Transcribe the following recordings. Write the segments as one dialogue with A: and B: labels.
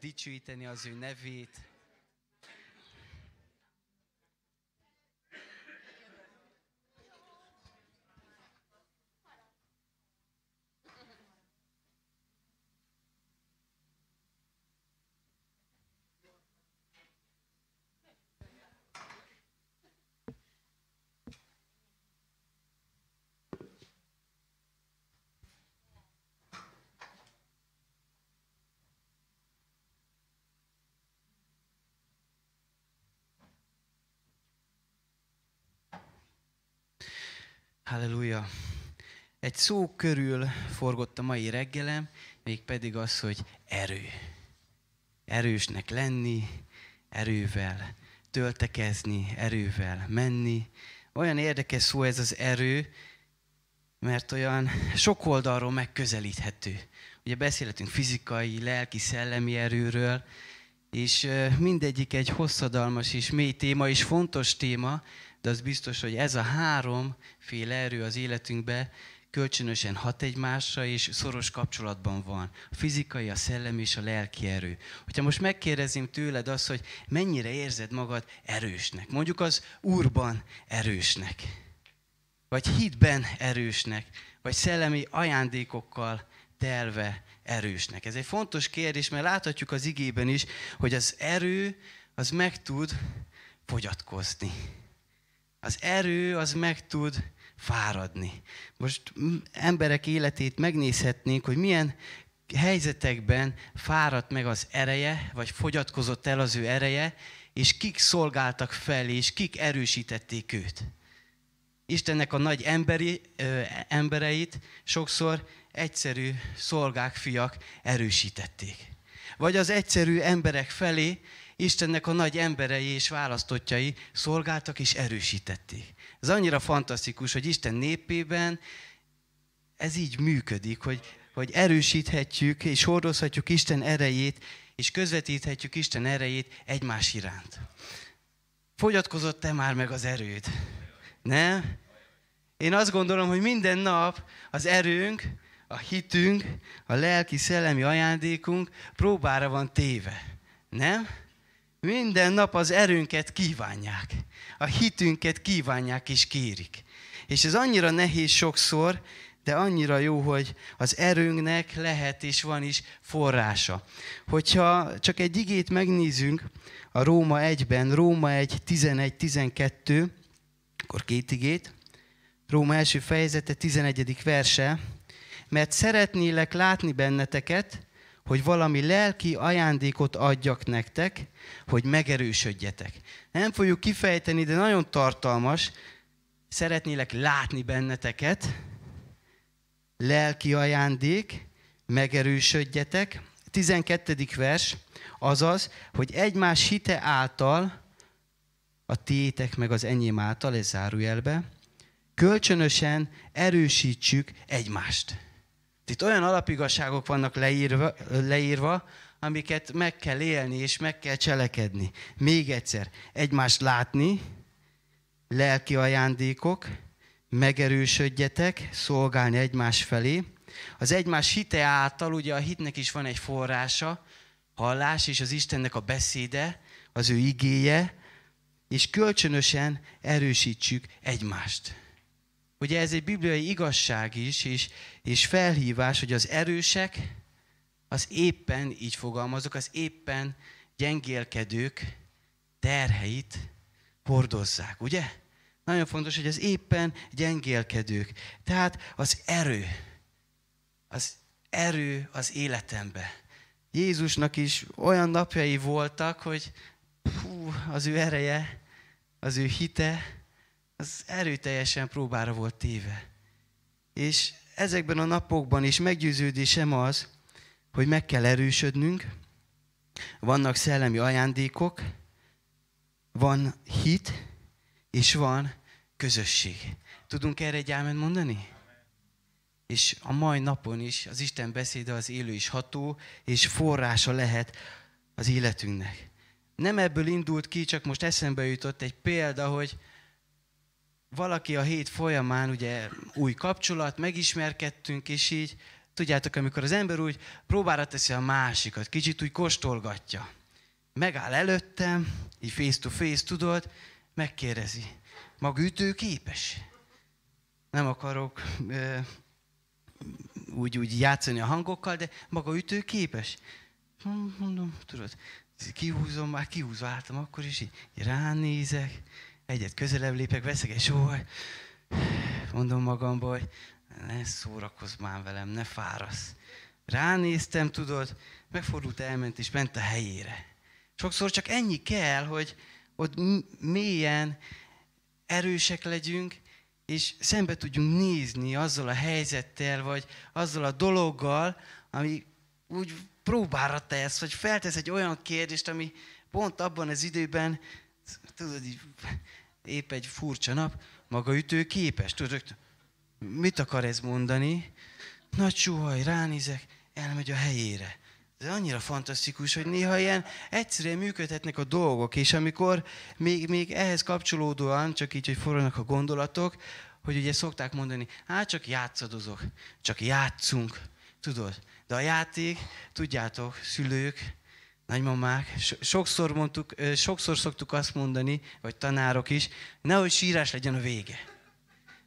A: Dicsőíteni az ő nevét. Halleluja! Egy szó körül forgott a mai reggelem, mégpedig az, hogy erő. Erősnek lenni, erővel töltekezni, erővel menni. Olyan érdekes szó ez az erő, mert olyan sok oldalról megközelíthető. Ugye beszélhetünk fizikai, lelki, szellemi erőről, és mindegyik egy hosszadalmas és mély téma, és fontos téma, de az biztos, hogy ez a fél erő az életünkbe kölcsönösen hat egymásra, és szoros kapcsolatban van. A fizikai, a szellemi és a lelki erő. Hogyha most megkérdezném tőled azt, hogy mennyire érzed magad erősnek, mondjuk az úrban erősnek, vagy hitben erősnek, vagy szellemi ajándékokkal telve erősnek. Ez egy fontos kérdés, mert láthatjuk az igében is, hogy az erő az meg tud fogyatkozni az erő az meg tud fáradni. Most emberek életét megnézhetnénk, hogy milyen helyzetekben fáradt meg az ereje, vagy fogyatkozott el az ő ereje, és kik szolgáltak fel, és kik erősítették őt. Istennek a nagy emberi, ö, embereit sokszor egyszerű szolgák, fiak erősítették. Vagy az egyszerű emberek felé Istennek a nagy emberei és választottjai szolgáltak és erősítették. Ez annyira fantasztikus, hogy Isten népében ez így működik, hogy, hogy erősíthetjük és hordozhatjuk Isten erejét, és közvetíthetjük Isten erejét egymás iránt. Fogyatkozott-e már meg az erőd? Nem? Én azt gondolom, hogy minden nap az erőnk, a hitünk, a lelki, szellemi ajándékunk próbára van téve. Nem? Minden nap az erőnket kívánják, a hitünket kívánják és kérik. És ez annyira nehéz sokszor, de annyira jó, hogy az erőnknek lehet és van is forrása. Hogyha csak egy igét megnézünk a Róma 1-ben, Róma 1, 11-12, akkor két igét, Róma első fejezete 11. verse, mert szeretnélek látni benneteket, hogy valami lelki ajándékot adjak nektek, hogy megerősödjetek. Nem fogjuk kifejteni, de nagyon tartalmas. Szeretnélek látni benneteket. Lelki ajándék, megerősödjetek. 12. vers, azaz, hogy egymás hite által, a tétek meg az enyém által, ez zárójelbe, kölcsönösen erősítsük egymást. Itt olyan alapigasságok vannak leírva, leírva, amiket meg kell élni és meg kell cselekedni. Még egyszer, egymást látni, lelki ajándékok, megerősödjetek, szolgálni egymás felé. Az egymás hite által, ugye a hitnek is van egy forrása, hallás, és az Istennek a beszéde, az ő igéje, és kölcsönösen erősítsük egymást. Ugye ez egy bibliai igazság is, és, és felhívás, hogy az erősek, az éppen, így fogalmazok, az éppen gyengélkedők terheit hordozzák, ugye? Nagyon fontos, hogy az éppen gyengélkedők. Tehát az erő, az erő az életembe. Jézusnak is olyan napjai voltak, hogy hú, az ő ereje, az ő hite, az erőteljesen próbára volt téve. És ezekben a napokban is meggyőződésem az, hogy meg kell erősödnünk, vannak szellemi ajándékok, van hit, és van közösség. Tudunk erre egy ámen mondani? És a mai napon is az Isten beszéde az élő és ható, és forrása lehet az életünknek. Nem ebből indult ki, csak most eszembe jutott egy példa, hogy valaki a hét folyamán ugye új kapcsolat, megismerkedtünk, és így, tudjátok, amikor az ember úgy próbára teszi a másikat, kicsit úgy kóstolgatja. Megáll előttem, így face to face, tudod, megkérdezi, maga ütőképes? Nem akarok ö, úgy, úgy játszani a hangokkal, de maga ütőképes? Hm, mondom, tudod, kihúzom, már kihúzva álltam akkor is, így ránézek, egyet közelebb lépek, veszek egy sóhajt, mondom magamból, hogy ne szórakozz már velem, ne fárasz. Ránéztem, tudod, megfordult, elment és ment a helyére. Sokszor csak ennyi kell, hogy ott mélyen erősek legyünk, és szembe tudjunk nézni azzal a helyzettel, vagy azzal a dologgal, ami úgy próbára tesz, vagy feltesz egy olyan kérdést, ami pont abban az időben tudod, így, épp egy furcsa nap, maga ütő képes, tudod, mit akar ez mondani? Nagy suhaj, ránézek, elmegy a helyére. Ez annyira fantasztikus, hogy néha ilyen egyszerűen működhetnek a dolgok, és amikor még, még ehhez kapcsolódóan, csak így, hogy forralnak a gondolatok, hogy ugye szokták mondani, hát csak játszadozok, csak játszunk, tudod. De a játék, tudjátok, szülők, nagymamák, sokszor, mondtuk, sokszor szoktuk azt mondani, vagy tanárok is, nehogy sírás legyen a vége.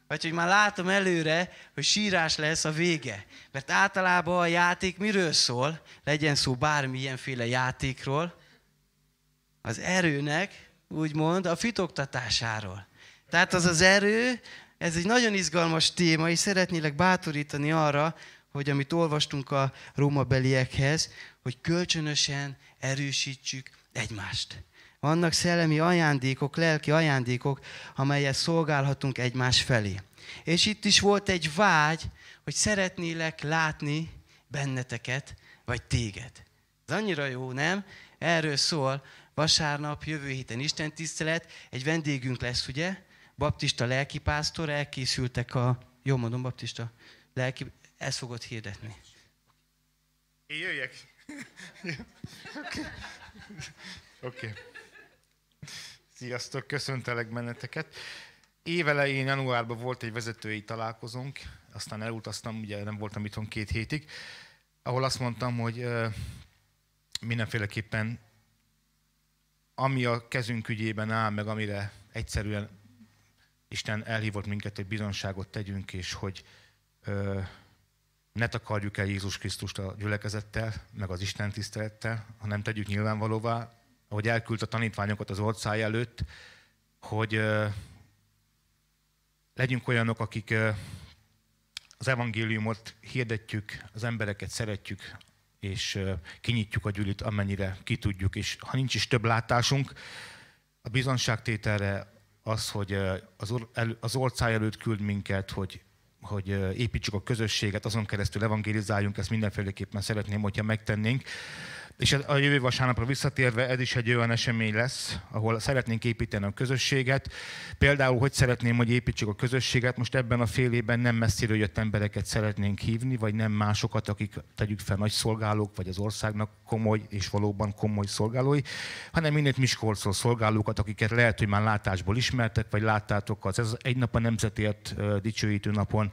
A: Vagy hogy már látom előre, hogy sírás lesz a vége. Mert általában a játék miről szól, legyen szó bármilyenféle játékról, az erőnek, úgymond, a fitoktatásáról. Tehát az az erő, ez egy nagyon izgalmas téma, és szeretnélek bátorítani arra, hogy amit olvastunk a rómabeliekhez, hogy kölcsönösen erősítsük egymást. Vannak szellemi ajándékok, lelki ajándékok, amelyet szolgálhatunk egymás felé. És itt is volt egy vágy, hogy szeretnélek látni benneteket, vagy téged. Ez annyira jó, nem? Erről szól vasárnap, jövő héten Isten tisztelet. Egy vendégünk lesz, ugye? Baptista lelkipásztor, elkészültek a... Jó mondom, Baptista? Lelki... Ezt fogod hirdetni.
B: Én jöjjek. Oké. Okay. Okay. Sziasztok, köszöntelek benneteket. Évelején, januárban volt egy vezetői találkozónk, aztán elutaztam, ugye nem voltam itthon két hétig, ahol azt mondtam, hogy mindenféleképpen ami a kezünk ügyében áll, meg amire egyszerűen Isten elhívott minket, hogy bizonságot tegyünk, és hogy ne takarjuk el Jézus Krisztust a gyülekezettel, meg az Isten tisztelettel, hanem tegyük nyilvánvalóvá, ahogy elküldte a tanítványokat az orcáj előtt, hogy legyünk olyanok, akik az evangéliumot hirdetjük, az embereket szeretjük, és kinyitjuk a gyűlit, amennyire ki tudjuk. És ha nincs is több látásunk, a bizonságtételre az, hogy az, or, az orcáj előtt küld minket, hogy hogy építsük a közösséget, azon keresztül evangélizáljunk, ezt mindenféleképpen szeretném, hogyha megtennénk. És a jövő vasárnapra visszatérve, ez is egy olyan esemény lesz, ahol szeretnénk építeni a közösséget. Például, hogy szeretném, hogy építsük a közösséget, most ebben a fél évben nem messziről jött embereket szeretnénk hívni, vagy nem másokat, akik tegyük fel nagy szolgálók, vagy az országnak komoly és valóban komoly szolgálói, hanem mindent Miskolcról szolgálókat, akiket lehet, hogy már látásból ismertek, vagy láttátok az ez egy nap a Nemzetért dicsőítő napon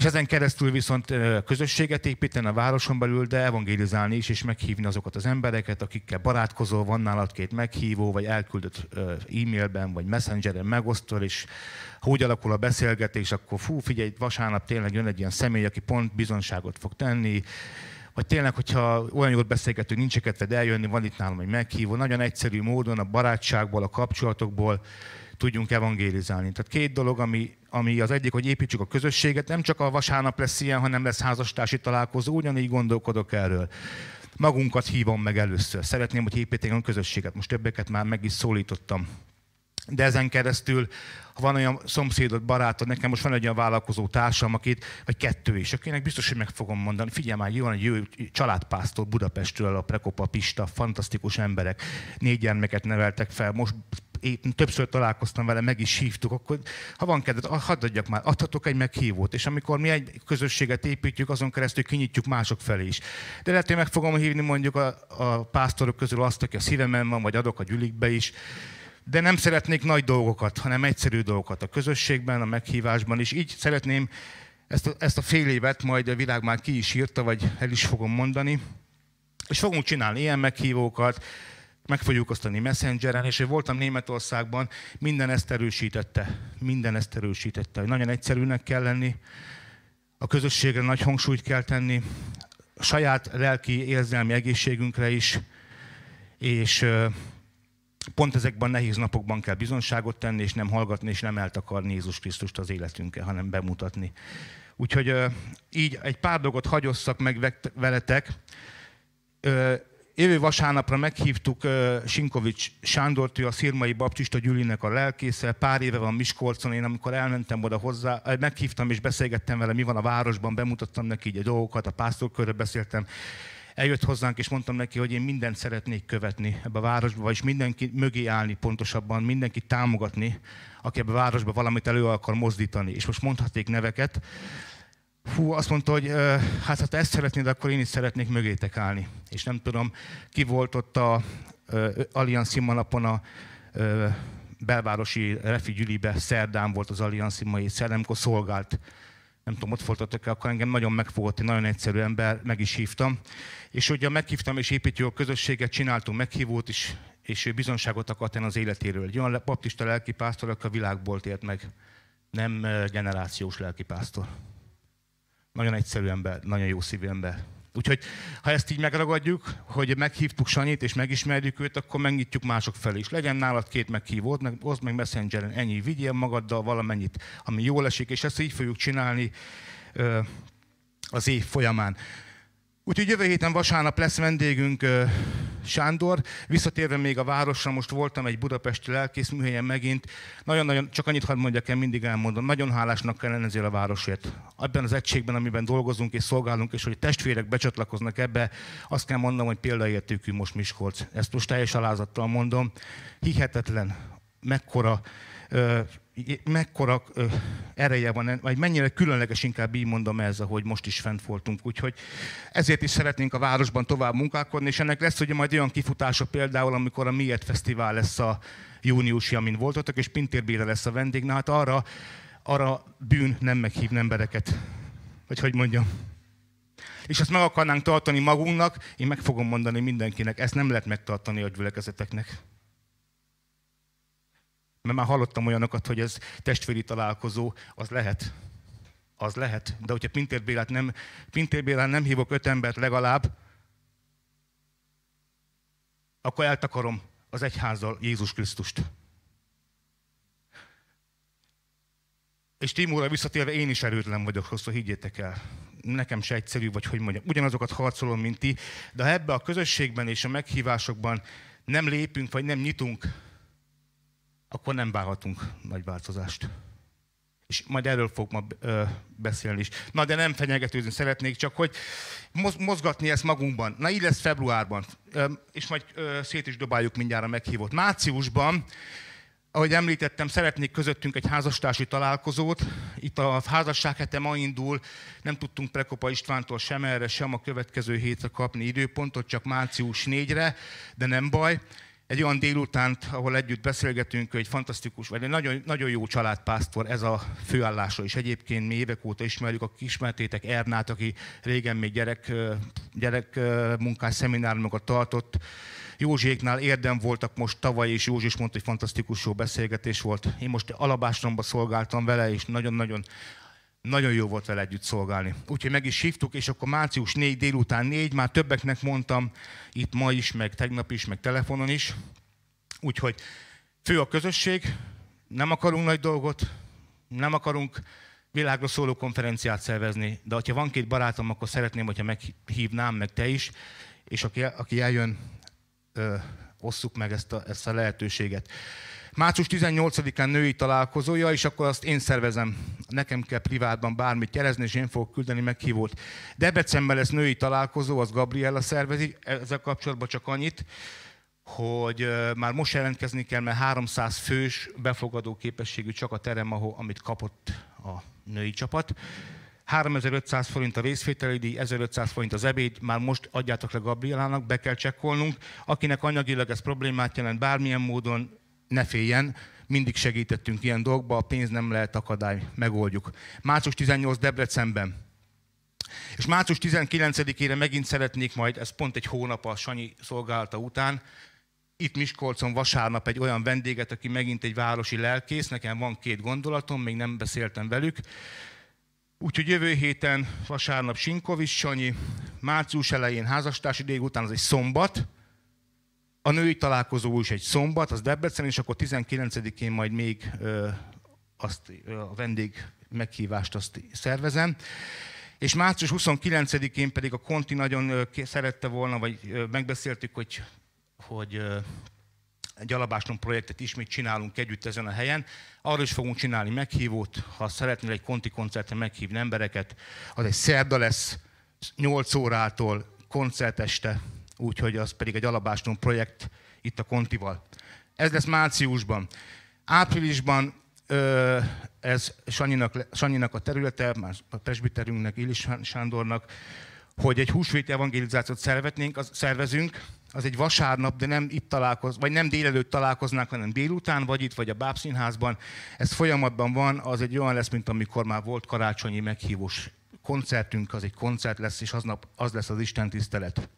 B: és ezen keresztül viszont közösséget építeni a városon belül, de evangélizálni is, és meghívni azokat az embereket, akikkel barátkozol, van nálad két meghívó, vagy elküldött e-mailben, vagy messengeren megosztol, és ha úgy alakul a beszélgetés, akkor fú, figyelj, vasárnap tényleg jön egy ilyen személy, aki pont bizonságot fog tenni, vagy tényleg, hogyha olyan jót beszélgetünk, nincs kedved eljönni, van itt nálam egy meghívó, nagyon egyszerű módon a barátságból, a kapcsolatokból tudjunk evangélizálni. Tehát két dolog, ami, ami az egyik, hogy építsük a közösséget, nem csak a vasárnap lesz ilyen, hanem lesz házastársi találkozó, ugyanígy gondolkodok erről magunkat hívom meg először. Szeretném, hogy építenek a közösséget. Most többeket már meg is szólítottam de ezen keresztül ha van olyan szomszédod, barátod, nekem most van egy olyan vállalkozó társam, akit, vagy kettő is, akinek biztos, hogy meg fogom mondani, figyelj már, jó, egy jó családpásztor Budapestről, a Prekopa Pista, fantasztikus emberek, négy gyermeket neveltek fel, most én többször találkoztam vele, meg is hívtuk, akkor ha van kedved, hadd adjak már, adhatok egy meghívót. És amikor mi egy közösséget építjük, azon keresztül kinyitjuk mások felé is. De lehet, hogy meg fogom hívni mondjuk a, a pásztorok közül azt, aki a szívemben van, vagy adok a gyülikbe is de nem szeretnék nagy dolgokat, hanem egyszerű dolgokat a közösségben, a meghívásban, és így szeretném ezt a, ezt a fél évet majd a világ már ki is írta, vagy el is fogom mondani, és fogunk csinálni ilyen meghívókat, meg fogjuk osztani Messengeren, és én voltam Németországban, minden ezt erősítette, minden ezt erősítette, hogy nagyon egyszerűnek kell lenni, a közösségre nagy hangsúlyt kell tenni, a saját lelki érzelmi egészségünkre is, és pont ezekben a nehéz napokban kell bizonságot tenni, és nem hallgatni, és nem eltakarni Jézus Krisztust az életünkkel, hanem bemutatni. Úgyhogy így egy pár dolgot hagyosszak meg veletek. Évő vasárnapra meghívtuk Sinkovics Sándort, ő a Szirmai Baptista Gyülinek a lelkésze. Pár éve van Miskolcon, én amikor elmentem oda hozzá, meghívtam és beszélgettem vele, mi van a városban, bemutattam neki így a dolgokat, a pásztorkörre beszéltem eljött hozzánk, és mondtam neki, hogy én mindent szeretnék követni ebbe a városba, vagyis mindenki mögé állni pontosabban, mindenki támogatni, aki ebbe a városba valamit elő akar mozdítani. És most mondhatnék neveket. Hú, azt mondta, hogy hát ha te ezt szeretnéd, akkor én is szeretnék mögétek állni. És nem tudom, ki volt ott a Allianz napon a belvárosi Refi Gyülibe, szerdán volt az Allianz mai, szerdán, amikor szolgált nem tudom, ott voltatok-e, akkor engem nagyon megfogott egy nagyon egyszerű ember, meg is hívtam. És ugye meghívtam, és építjük a közösséget, csináltunk meghívót is, és ő bizonságot akart az életéről. Egy olyan baptista lelkipásztor, aki a világból élt meg, nem eh, generációs lelkipásztor. Nagyon egyszerű ember, nagyon jó szívű ember. Úgyhogy ha ezt így megragadjuk, hogy meghívtuk Sanyit és megismerjük őt, akkor megnyitjuk mások felé is. Legyen nálad két meghívód, meg oszd meg messengeren, ennyi, vigyél magaddal valamennyit, ami jól esik, és ezt így fogjuk csinálni ö, az év folyamán. Úgyhogy jövő héten vasárnap lesz vendégünk Sándor. Visszatérve még a városra, most voltam egy budapesti műhelyen megint. Nagyon-nagyon, csak annyit hadd mondjak el, mindig elmondom, nagyon hálásnak kell lenni ezért a városért. Abban az egységben, amiben dolgozunk és szolgálunk, és hogy testvérek becsatlakoznak ebbe, azt kell mondanom, hogy példaértékű most Miskolc. Ezt most teljes alázattal mondom. Hihetetlen, mekkora mekkora ereje van, vagy mennyire különleges, inkább így mondom ez, hogy most is fent voltunk. Úgyhogy ezért is szeretnénk a városban tovább munkálkodni, és ennek lesz ugye majd olyan kifutása például, amikor a Miért Fesztivál lesz a júniusi, amin voltatok, és Pintér Béla lesz a vendég. Na hát arra, arra bűn nem meghívni embereket. Vagy hogy mondjam. És ezt meg akarnánk tartani magunknak, én meg fogom mondani mindenkinek, ezt nem lehet megtartani a gyülekezeteknek. Mert már hallottam olyanokat, hogy ez testvéri találkozó, az lehet. Az lehet. De hogyha Pintér Bélát nem, Pintér Bélán nem hívok öt embert legalább, akkor eltakarom az egyházzal Jézus Krisztust. És Timóra visszatérve én is erőtlen vagyok, hosszú, higgyétek el. Nekem se egyszerű, vagy hogy mondjam. Ugyanazokat harcolom, mint ti, de ha ebbe a közösségben és a meghívásokban nem lépünk, vagy nem nyitunk, akkor nem várhatunk nagy változást. És majd erről fogok ma beszélni is. Na, de nem fenyegetőzni szeretnék, csak hogy mozgatni ezt magunkban. Na, így lesz februárban. És majd szét is dobáljuk mindjárt a meghívót. Márciusban ahogy említettem, szeretnék közöttünk egy házastársi találkozót. Itt a házasság hete ma indul, nem tudtunk Prekopa Istvántól sem erre, sem a következő hétre kapni időpontot, csak március 4-re, de nem baj egy olyan délutánt, ahol együtt beszélgetünk, egy fantasztikus, vagy egy nagyon, nagyon jó családpásztor, ez a főállása is. Egyébként mi évek óta ismerjük, a ismertétek Ernát, aki régen még gyerek, gyerek munkás szemináriumokat tartott. Józsiéknál érdem voltak most tavaly, és Józsi is mondta, hogy fantasztikus jó beszélgetés volt. Én most alabástromba szolgáltam vele, és nagyon-nagyon nagyon jó volt vele együtt szolgálni. Úgyhogy meg is hívtuk, és akkor március 4 délután 4, már többeknek mondtam, itt ma is, meg tegnap is, meg telefonon is. Úgyhogy fő a közösség, nem akarunk nagy dolgot, nem akarunk világra szóló konferenciát szervezni, de ha van két barátom, akkor szeretném, hogyha meghívnám, meg te is, és aki, aki eljön, ö, osszuk meg ezt a, ezt a lehetőséget. Március 18-án női találkozója, és akkor azt én szervezem. Nekem kell privátban bármit jelezni, és én fogok küldeni meghívót. Debrecenben lesz női találkozó, az Gabriella szervezi, ezzel kapcsolatban csak annyit, hogy már most jelentkezni kell, mert 300 fős befogadó képességű csak a terem, ahol, amit kapott a női csapat. 3500 forint a részvételi díj, 1500 forint az ebéd, már most adjátok le Gabrielának, be kell csekkolnunk. Akinek anyagilag ez problémát jelent bármilyen módon, ne féljen, mindig segítettünk ilyen dolgokba, a pénz nem lehet akadály, megoldjuk. Március 18 Debrecenben. És március 19-ére megint szeretnék majd, ez pont egy hónap a Sanyi szolgálata után, itt Miskolcon vasárnap egy olyan vendéget, aki megint egy városi lelkész, nekem van két gondolatom, még nem beszéltem velük. Úgyhogy jövő héten vasárnap Sinkovics Sanyi, március elején házastársi délután, az egy szombat, a női találkozó is egy szombat, az Debrecen, és akkor 19-én majd még azt a vendég meghívást azt szervezem. És március 29-én pedig a Konti nagyon szerette volna, vagy megbeszéltük, hogy, hogy gyalabásnom projektet ismét csinálunk együtt ezen a helyen. Arra is fogunk csinálni meghívót, ha szeretnél egy konti koncerten meghívni embereket, az egy szerda lesz, 8 órától este úgyhogy az pedig egy alabáston projekt itt a Kontival. Ez lesz márciusban. Áprilisban ö, ez Sanyinak, Sanyinak a területe, már a presbiterünknek, Illis Sándornak, hogy egy húsvéti evangelizációt szervetnénk, az, szervezünk, az egy vasárnap, de nem itt találkoz, vagy nem délelőtt találkoznánk, hanem délután, vagy itt, vagy a Bábszínházban. Ez folyamatban van, az egy olyan lesz, mint amikor már volt karácsonyi meghívós koncertünk, az egy koncert lesz, és aznap az lesz az Isten tisztelet.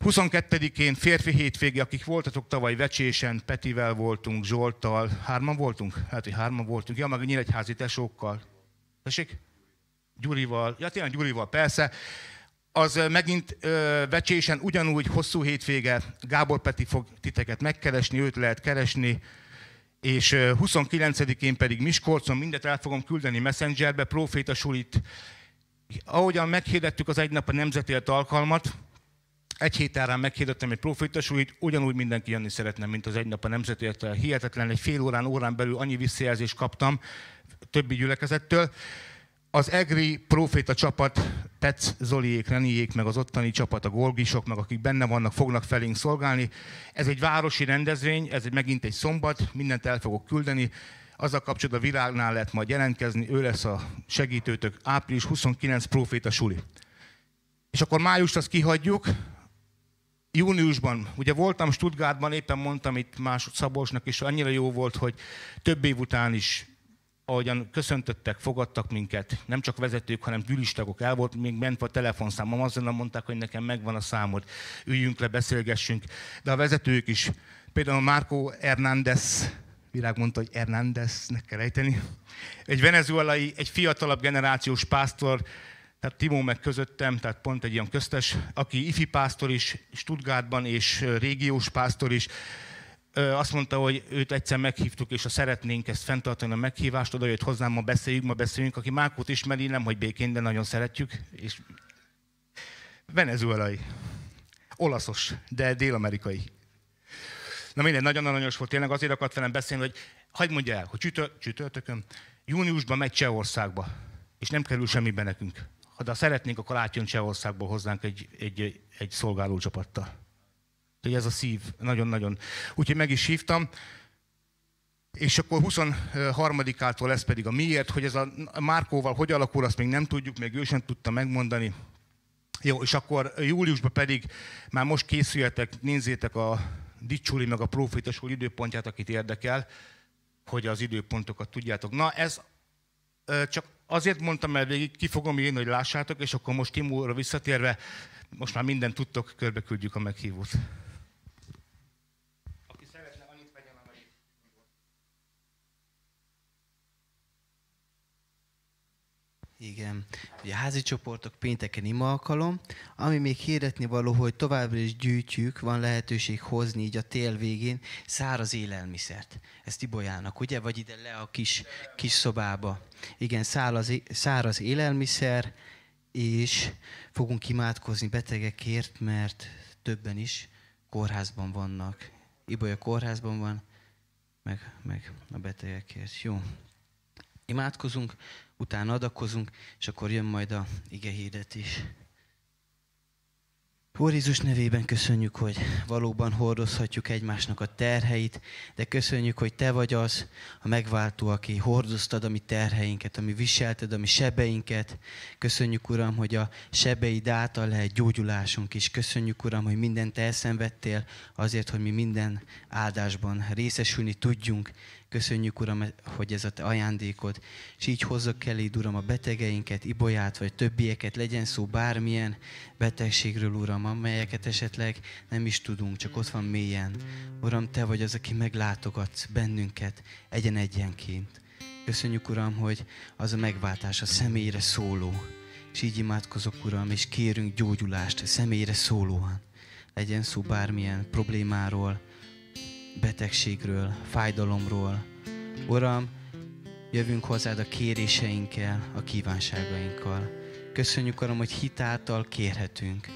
B: 22-én férfi hétvége, akik voltatok tavaly Vecsésen, Petivel voltunk, Zsolttal, hárman voltunk? Hát, hogy hárman voltunk. Ja, meg nyíregyházi tesókkal. Tessék? Gyurival. Ja, tényleg Gyurival, persze. Az megint ö, Vecsésen ugyanúgy hosszú hétvége. Gábor Peti fog titeket megkeresni, őt lehet keresni és 29-én pedig Miskolcon mindet el fogom küldeni Messengerbe, proféta sulit. Ahogyan meghirdettük az egy nap a nemzetélt alkalmat, egy héten árán meghirdettem egy profitas, úgy ugyanúgy mindenki jönni szeretne, mint az egy nap a Nemzeti Hihetetlen, egy fél órán, órán belül annyi visszajelzést kaptam többi gyülekezettől. Az EGRI proféta csapat, Tetsz, Zoliék, Reniék, meg az ottani csapat, a golgisok, meg akik benne vannak, fognak felénk szolgálni. Ez egy városi rendezvény, ez egy, megint egy szombat, mindent el fogok küldeni. Azzal kapcsolatban a virágnál lehet majd jelentkezni, ő lesz a segítőtök. Április 29 proféta suli. És akkor májust azt kihagyjuk, júniusban, ugye voltam Stuttgartban, éppen mondtam itt más Szabolcsnak is, annyira jó volt, hogy több év után is ahogyan köszöntöttek, fogadtak minket, nem csak vezetők, hanem gyűlistagok. El volt még ment a telefonszámom, azonnal mondták, hogy nekem megvan a számod, üljünk le, beszélgessünk. De a vezetők is, például Márko Hernández, Virág mondta, hogy Hernández, ne kell ejteni. Egy venezuelai, egy fiatalabb generációs pásztor tehát Timó meg közöttem, tehát pont egy ilyen köztes, aki ifi pásztor is Stuttgartban és régiós pásztor is, azt mondta, hogy őt egyszer meghívtuk, és ha szeretnénk ezt fenntartani a meghívást, oda jött hozzám, ma beszéljük, ma beszéljünk. Aki Mákót ismeri, nem hogy békén, de nagyon szeretjük. És venezuelai, olaszos, de dél-amerikai. Na minden, nagyon aranyos volt, tényleg azért akart velem beszélni, hogy hagyd mondja el, hogy csütör, csütörtökön, júniusban megy Csehországba, és nem kerül semmibe nekünk. Ha de szeretnénk, akkor átjön Csehországból hozzánk egy, egy, egy szolgáló csapattal. Úgyhogy ez a szív, nagyon-nagyon. Úgyhogy meg is hívtam, és akkor 23-ától lesz pedig a miért, hogy ez a Márkóval hogy alakul, azt még nem tudjuk, még ő sem tudta megmondani. Jó, és akkor júliusban pedig már most készüljetek, nézzétek a dicsúli meg a profétasul időpontját, akit érdekel, hogy az időpontokat tudjátok. Na, ez csak Azért mondtam el végig, ki fogom én, hogy lássátok, és akkor most Timóra visszatérve, most már mindent tudtok, körbe küldjük a meghívót.
A: Igen. Ugye a házi csoportok pénteken ima alkalom, ami még hirdetni való, hogy továbbra is gyűjtjük, van lehetőség hozni így a tél végén száraz élelmiszert. Ezt Ibolyának, ugye? Vagy ide le a kis, kis szobába. Igen, száraz, száraz élelmiszer, és fogunk imádkozni betegekért, mert többen is kórházban vannak. Ibolya kórházban van, meg, meg a betegekért. Jó imádkozunk, utána adakozunk, és akkor jön majd a ige hirdetés. Úr Jézus nevében köszönjük, hogy valóban hordozhatjuk egymásnak a terheit, de köszönjük, hogy Te vagy az a megváltó, aki hordoztad a mi terheinket, ami viselted a mi sebeinket. Köszönjük, Uram, hogy a sebeid által lehet gyógyulásunk is. Köszönjük, Uram, hogy mindent elszenvedtél azért, hogy mi minden áldásban részesülni tudjunk. Köszönjük, Uram, hogy ez a te ajándékod, és így hozzak eléd, Uram, a betegeinket, Ibolyát, vagy többieket, legyen szó bármilyen betegségről, Uram, amelyeket esetleg nem is tudunk, csak ott van mélyen. Uram, Te vagy az, aki meglátogatsz bennünket egyen-egyenként. Köszönjük, Uram, hogy az a megváltás a személyre szóló, és így imádkozok, Uram, és kérünk gyógyulást a személyre szólóan. Legyen szó bármilyen problémáról, betegségről, fájdalomról. Uram, jövünk hozzád a kéréseinkkel, a kívánságainkkal. Köszönjük, Uram, hogy hitáltal kérhetünk.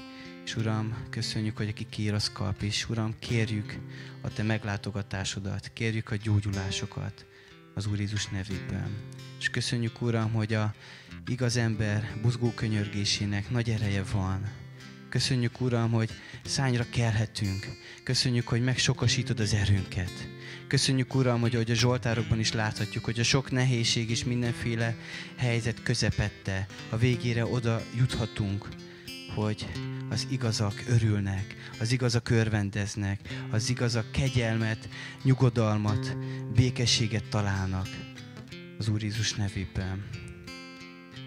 A: És Uram, köszönjük, hogy aki kér, az kap. És Uram, kérjük a Te meglátogatásodat, kérjük a gyógyulásokat az Úr Jézus nevében. És köszönjük, Uram, hogy a igaz ember buzgó könyörgésének nagy ereje van, Köszönjük, Uram, hogy szányra kelhetünk. Köszönjük, hogy megsokasítod az erőnket. Köszönjük, Uram, hogy ahogy a Zsoltárokban is láthatjuk, hogy a sok nehézség és mindenféle helyzet közepette, a végére oda juthatunk, hogy az igazak örülnek, az igazak örvendeznek, az igazak kegyelmet, nyugodalmat, békességet találnak az Úr Jézus nevében.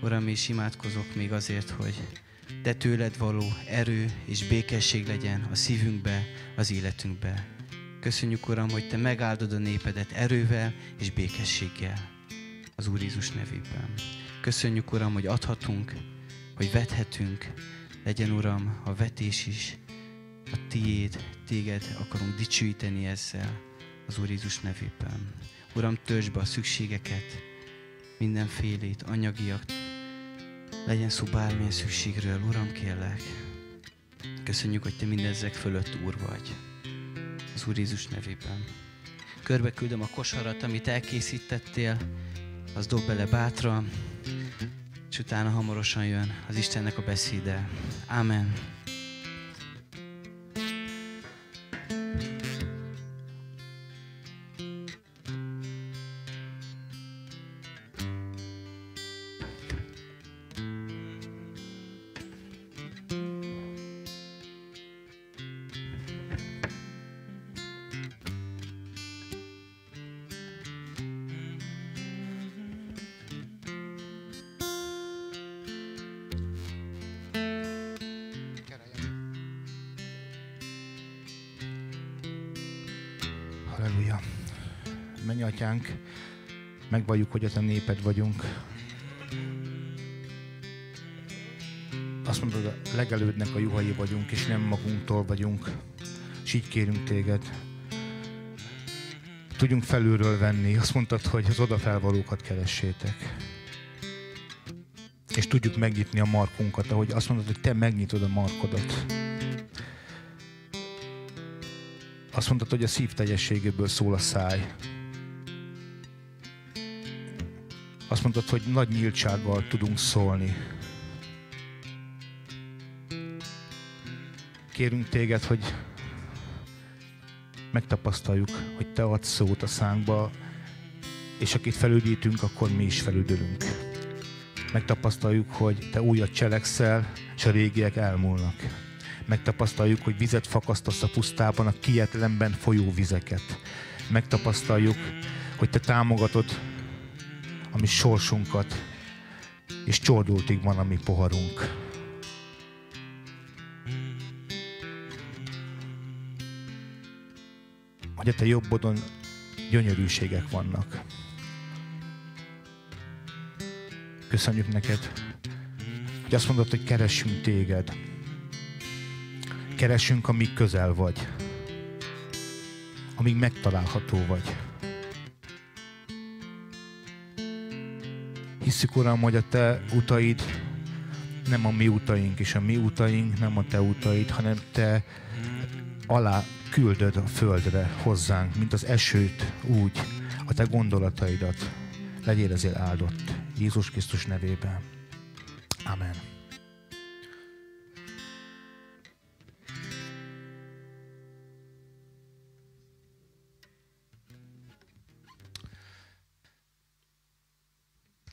A: Uram, és imádkozok még azért, hogy de tőled való erő és békesség legyen a szívünkbe, az életünkbe. Köszönjük, Uram, hogy Te megáldod a népedet erővel és békességgel az Úr Jézus nevében. Köszönjük, Uram, hogy adhatunk, hogy vethetünk. Legyen, Uram, a vetés is a Tiéd, Téged akarunk dicsőíteni ezzel az Úr Jézus nevében. Uram, töltsd be a szükségeket, mindenfélét, anyagiakat, legyen szó bármilyen szükségről, Uram, kérlek. Köszönjük, hogy Te mindezek fölött Úr vagy. Az Úr Jézus nevében. Körbe küldöm a kosarat, amit elkészítettél, az dob bele bátran, és utána hamarosan jön az Istennek a beszéde. Amen.
B: hogy a te néped vagyunk. Azt mondod, a legelődnek a juhai vagyunk, és nem magunktól vagyunk. És így kérünk téged. Tudjunk felülről venni. Azt mondtad, hogy az odafelvalókat keressétek. És tudjuk megnyitni a markunkat, ahogy azt mondod, hogy te megnyitod a markodat. Azt mondtad, hogy a szív teljességéből szól a száj. azt mondtad, hogy nagy nyíltsággal tudunk szólni. Kérünk téged, hogy megtapasztaljuk, hogy te adsz szót a szánkba, és akit felüldítünk, akkor mi is felüdülünk. Megtapasztaljuk, hogy te újat cselekszel, és a régiek elmúlnak. Megtapasztaljuk, hogy vizet fakasztasz a pusztában, a kietlenben folyó vizeket. Megtapasztaljuk, hogy te támogatod a mi sorsunkat, és csordultig van a mi poharunk. Hogy a te jobbodon gyönyörűségek vannak. Köszönjük neked, hogy azt mondod, hogy keresünk téged. Keresünk, amíg közel vagy. Amíg megtalálható vagy. hiszük, Uram, hogy a Te utaid nem a mi utaink, és a mi utaink nem a Te utaid, hanem Te alá küldöd a földre hozzánk, mint az esőt, úgy a Te gondolataidat. Legyél ezért áldott. Jézus Krisztus nevében. Amen.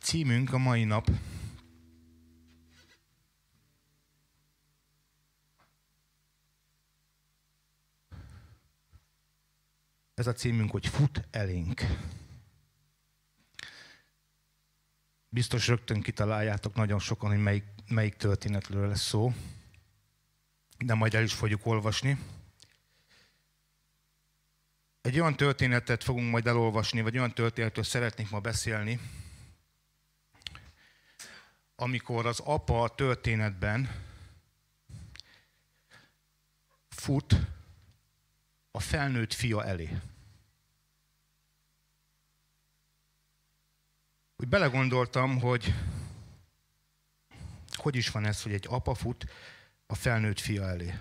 B: címünk a mai nap ez a címünk, hogy fut elénk. Biztos rögtön kitaláljátok nagyon sokan, hogy melyik, melyik történetről lesz szó, de majd el is fogjuk olvasni. Egy olyan történetet fogunk majd elolvasni, vagy olyan történetről szeretnék ma beszélni, amikor az apa a történetben fut a felnőtt fia elé. Úgy belegondoltam, hogy hogy is van ez, hogy egy apa fut a felnőtt fia elé.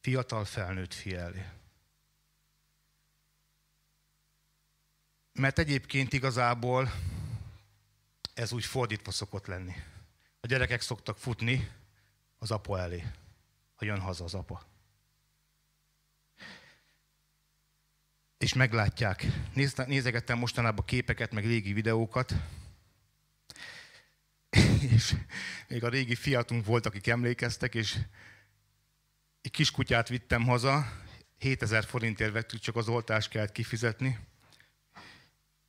B: Fiatal felnőtt fia elé. Mert egyébként igazából ez úgy fordítva szokott lenni. A gyerekek szoktak futni az apa elé, ha jön haza az apa. És meglátják. Nézegettem mostanában képeket, meg régi videókat, és még a régi fiatunk volt, akik emlékeztek, és egy kis kutyát vittem haza, 7000 forintért vettük, csak az oltást kellett kifizetni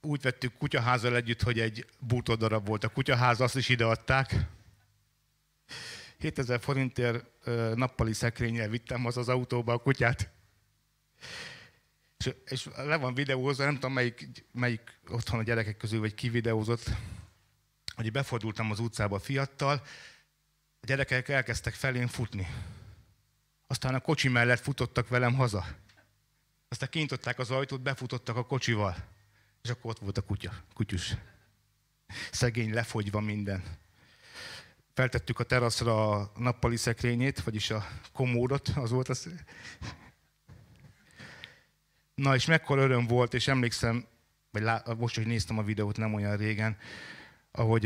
B: úgy vettük kutyaházal együtt, hogy egy bútordarab volt a kutyaház, azt is ideadták. 7000 forintért nappali szekrényel vittem az az autóba a kutyát. És, és le van videózva, nem tudom melyik, melyik otthon a gyerekek közül, vagy ki videózott, hogy befordultam az utcába fiattal, a gyerekek elkezdtek felén futni. Aztán a kocsi mellett futottak velem haza. Aztán kintották az ajtót, befutottak a kocsival. És akkor ott volt a kutya, kutyus. Szegény, lefogyva minden. Feltettük a teraszra a nappali szekrényét, vagyis a komódot, az volt az. Na és mekkora öröm volt, és emlékszem, vagy lá, most, hogy néztem a videót nem olyan régen, ahogy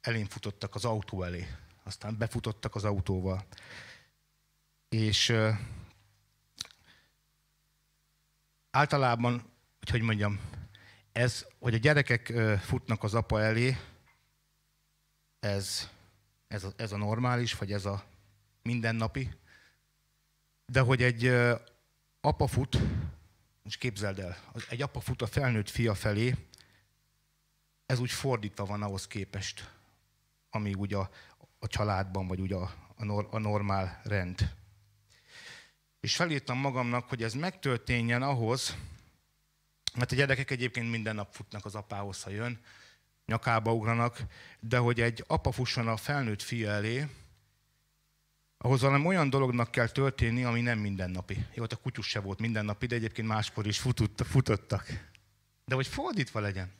B: elén futottak az autó elé, aztán befutottak az autóval. És általában hogy hogy mondjam, ez, hogy a gyerekek futnak az apa elé, ez, ez, a, ez a normális, vagy ez a mindennapi, de hogy egy apa fut, most képzeld el, egy apa fut a felnőtt fia felé, ez úgy fordítva van ahhoz képest, ami úgy a, a családban, vagy úgy a, a, nor, a normál rend. És felírtam magamnak, hogy ez megtörténjen ahhoz, mert a gyerekek egyébként minden nap futnak az apához, ha jön, nyakába ugranak, de hogy egy apa fusson a felnőtt fia elé, ahhoz valami olyan dolognak kell történni, ami nem mindennapi. Jó, hát a kutyus se volt mindennapi, de egyébként máskor is futott, futottak. De hogy fordítva legyen.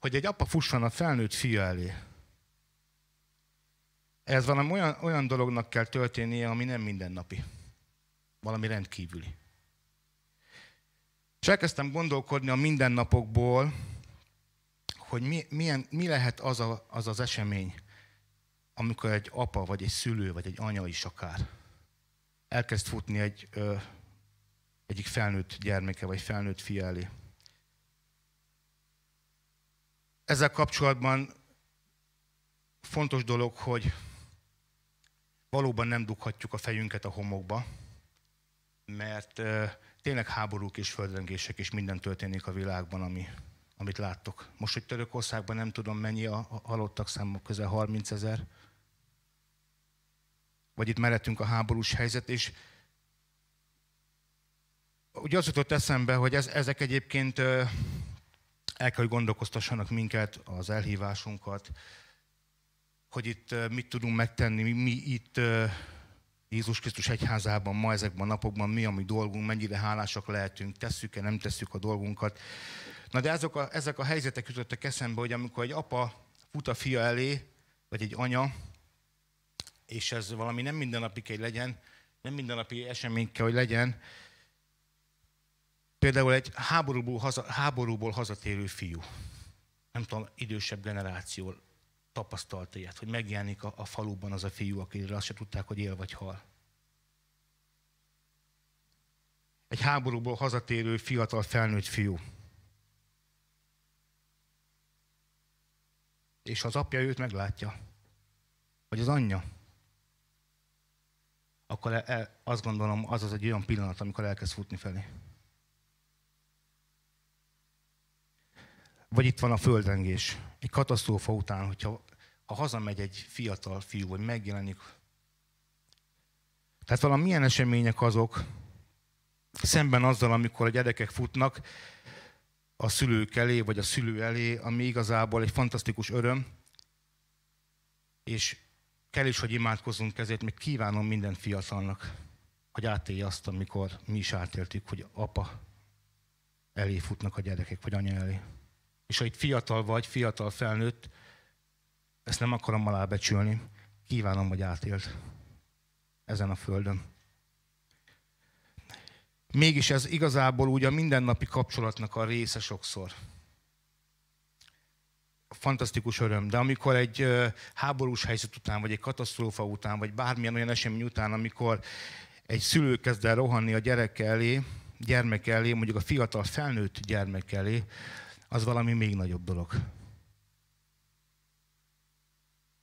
B: Hogy egy apa fusson a felnőtt fia elé. Ez valami olyan, olyan dolognak kell történnie, ami nem mindennapi. Valami rendkívüli. És elkezdtem gondolkodni a mindennapokból, hogy mi, milyen, mi lehet az, a, az az esemény, amikor egy apa, vagy egy szülő, vagy egy anya is akár elkezd futni egy ö, egyik felnőtt gyermeke, vagy felnőtt fia elé. Ezzel kapcsolatban fontos dolog, hogy valóban nem dughatjuk a fejünket a homokba, mert tényleg háborúk és földrengések és minden történik a világban, ami, amit láttok. Most, hogy Törökországban nem tudom mennyi a halottak száma, közel 30 ezer, vagy itt mellettünk a háborús helyzet, és ugye az jutott eszembe, hogy ez, ezek egyébként el kell, hogy gondolkoztassanak minket, az elhívásunkat, hogy itt mit tudunk megtenni, mi, mi itt Jézus Krisztus egyházában ma ezekben a napokban mi a mi dolgunk, mennyire hálásak lehetünk, tesszük-e, nem tesszük a dolgunkat. Na de ezek a, ezek a helyzetek jutottak eszembe, hogy amikor egy apa fut a fia elé, vagy egy anya, és ez valami nem mindennapi kell legyen, nem mindennapi esemény kell, hogy legyen, például egy háborúból, haza, háborúból hazatérő fiú, nem tudom, idősebb generáció, tapasztalt ilyet, hogy megjelenik a, a faluban az a fiú, akiről azt se tudták, hogy él vagy hal. Egy háborúból hazatérő fiatal felnőtt fiú. És az apja őt meglátja, vagy az anyja, akkor el, el, azt gondolom, az az egy olyan pillanat, amikor elkezd futni felé. Vagy itt van a földrengés egy katasztrófa után, hogyha ha hazamegy egy fiatal fiú, vagy megjelenik. Tehát valamilyen események azok, szemben azzal, amikor a gyerekek futnak a szülők elé, vagy a szülő elé, ami igazából egy fantasztikus öröm, és kell is, hogy imádkozzunk ezért, még kívánom minden fiatalnak, hogy átélje azt, amikor mi is átéltük, hogy apa elé futnak a gyerekek, vagy anya elé és ha itt fiatal vagy, fiatal felnőtt, ezt nem akarom alábecsülni. Kívánom, hogy átélt ezen a földön. Mégis ez igazából úgy a mindennapi kapcsolatnak a része sokszor. Fantasztikus öröm, de amikor egy háborús helyzet után, vagy egy katasztrófa után, vagy bármilyen olyan esemény után, amikor egy szülő kezd el rohanni a gyerek elé, gyermek elé, mondjuk a fiatal felnőtt gyermek elé, az valami még nagyobb dolog.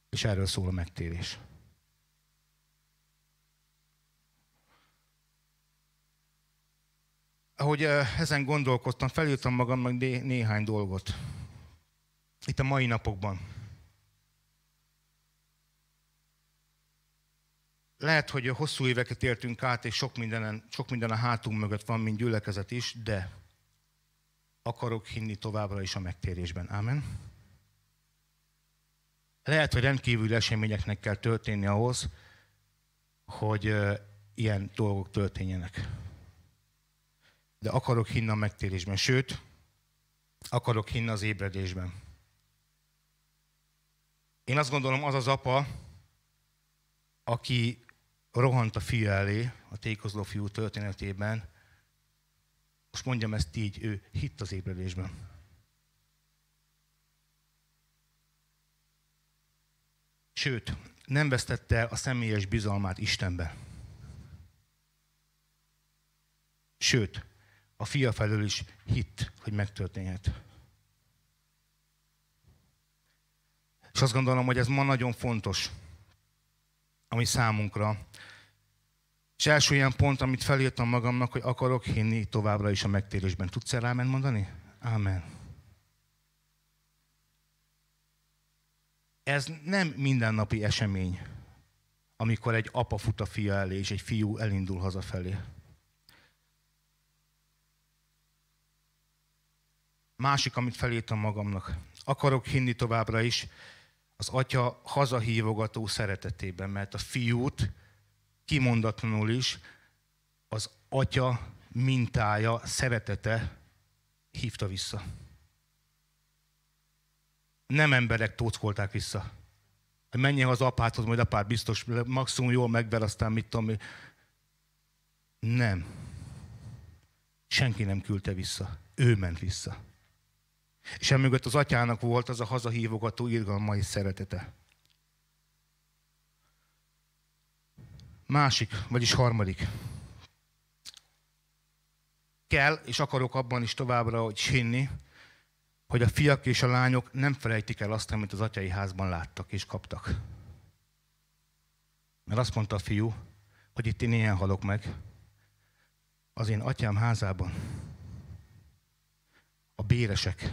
B: És erről szól a megtérés. Ahogy ezen gondolkodtam, felírtam magamnak né- néhány dolgot. Itt a mai napokban. Lehet, hogy hosszú éveket éltünk át, és sok, mindenen, sok minden a hátunk mögött van, mint gyülekezet is, de akarok hinni továbbra is a megtérésben. Ámen. Lehet, hogy rendkívül eseményeknek kell történni ahhoz, hogy ilyen dolgok történjenek. De akarok hinni a megtérésben, sőt, akarok hinni az ébredésben. Én azt gondolom, az az apa, aki rohant a fia elé, a tékozló fiú történetében, most mondjam ezt így, ő hitt az ébredésben. Sőt, nem vesztette el a személyes bizalmát Istenbe. Sőt, a fia felől is hitt, hogy megtörténhet. És azt gondolom, hogy ez ma nagyon fontos, ami számunkra, és első ilyen pont, amit felírtam magamnak, hogy akarok hinni továbbra is a megtérésben. Tudsz el ámen mondani? Ámen. Ez nem mindennapi esemény, amikor egy apa fut a fia elé, és egy fiú elindul hazafelé. Másik, amit felírtam magamnak. Akarok hinni továbbra is az atya hazahívogató szeretetében, mert a fiút kimondatlanul is az atya mintája, szeretete hívta vissza. Nem emberek tóckolták vissza. Menjen az apáthoz, majd apád biztos, maximum jól megver, aztán mit tudom. Nem. Senki nem küldte vissza. Ő ment vissza. És emögött az atyának volt az a hazahívogató és szeretete. Másik, vagyis harmadik. Kell, és akarok abban is továbbra hogy hinni, hogy a fiak és a lányok nem felejtik el azt, amit az atyai házban láttak és kaptak. Mert azt mondta a fiú, hogy itt én ilyen halok meg, az én atyám házában a béresek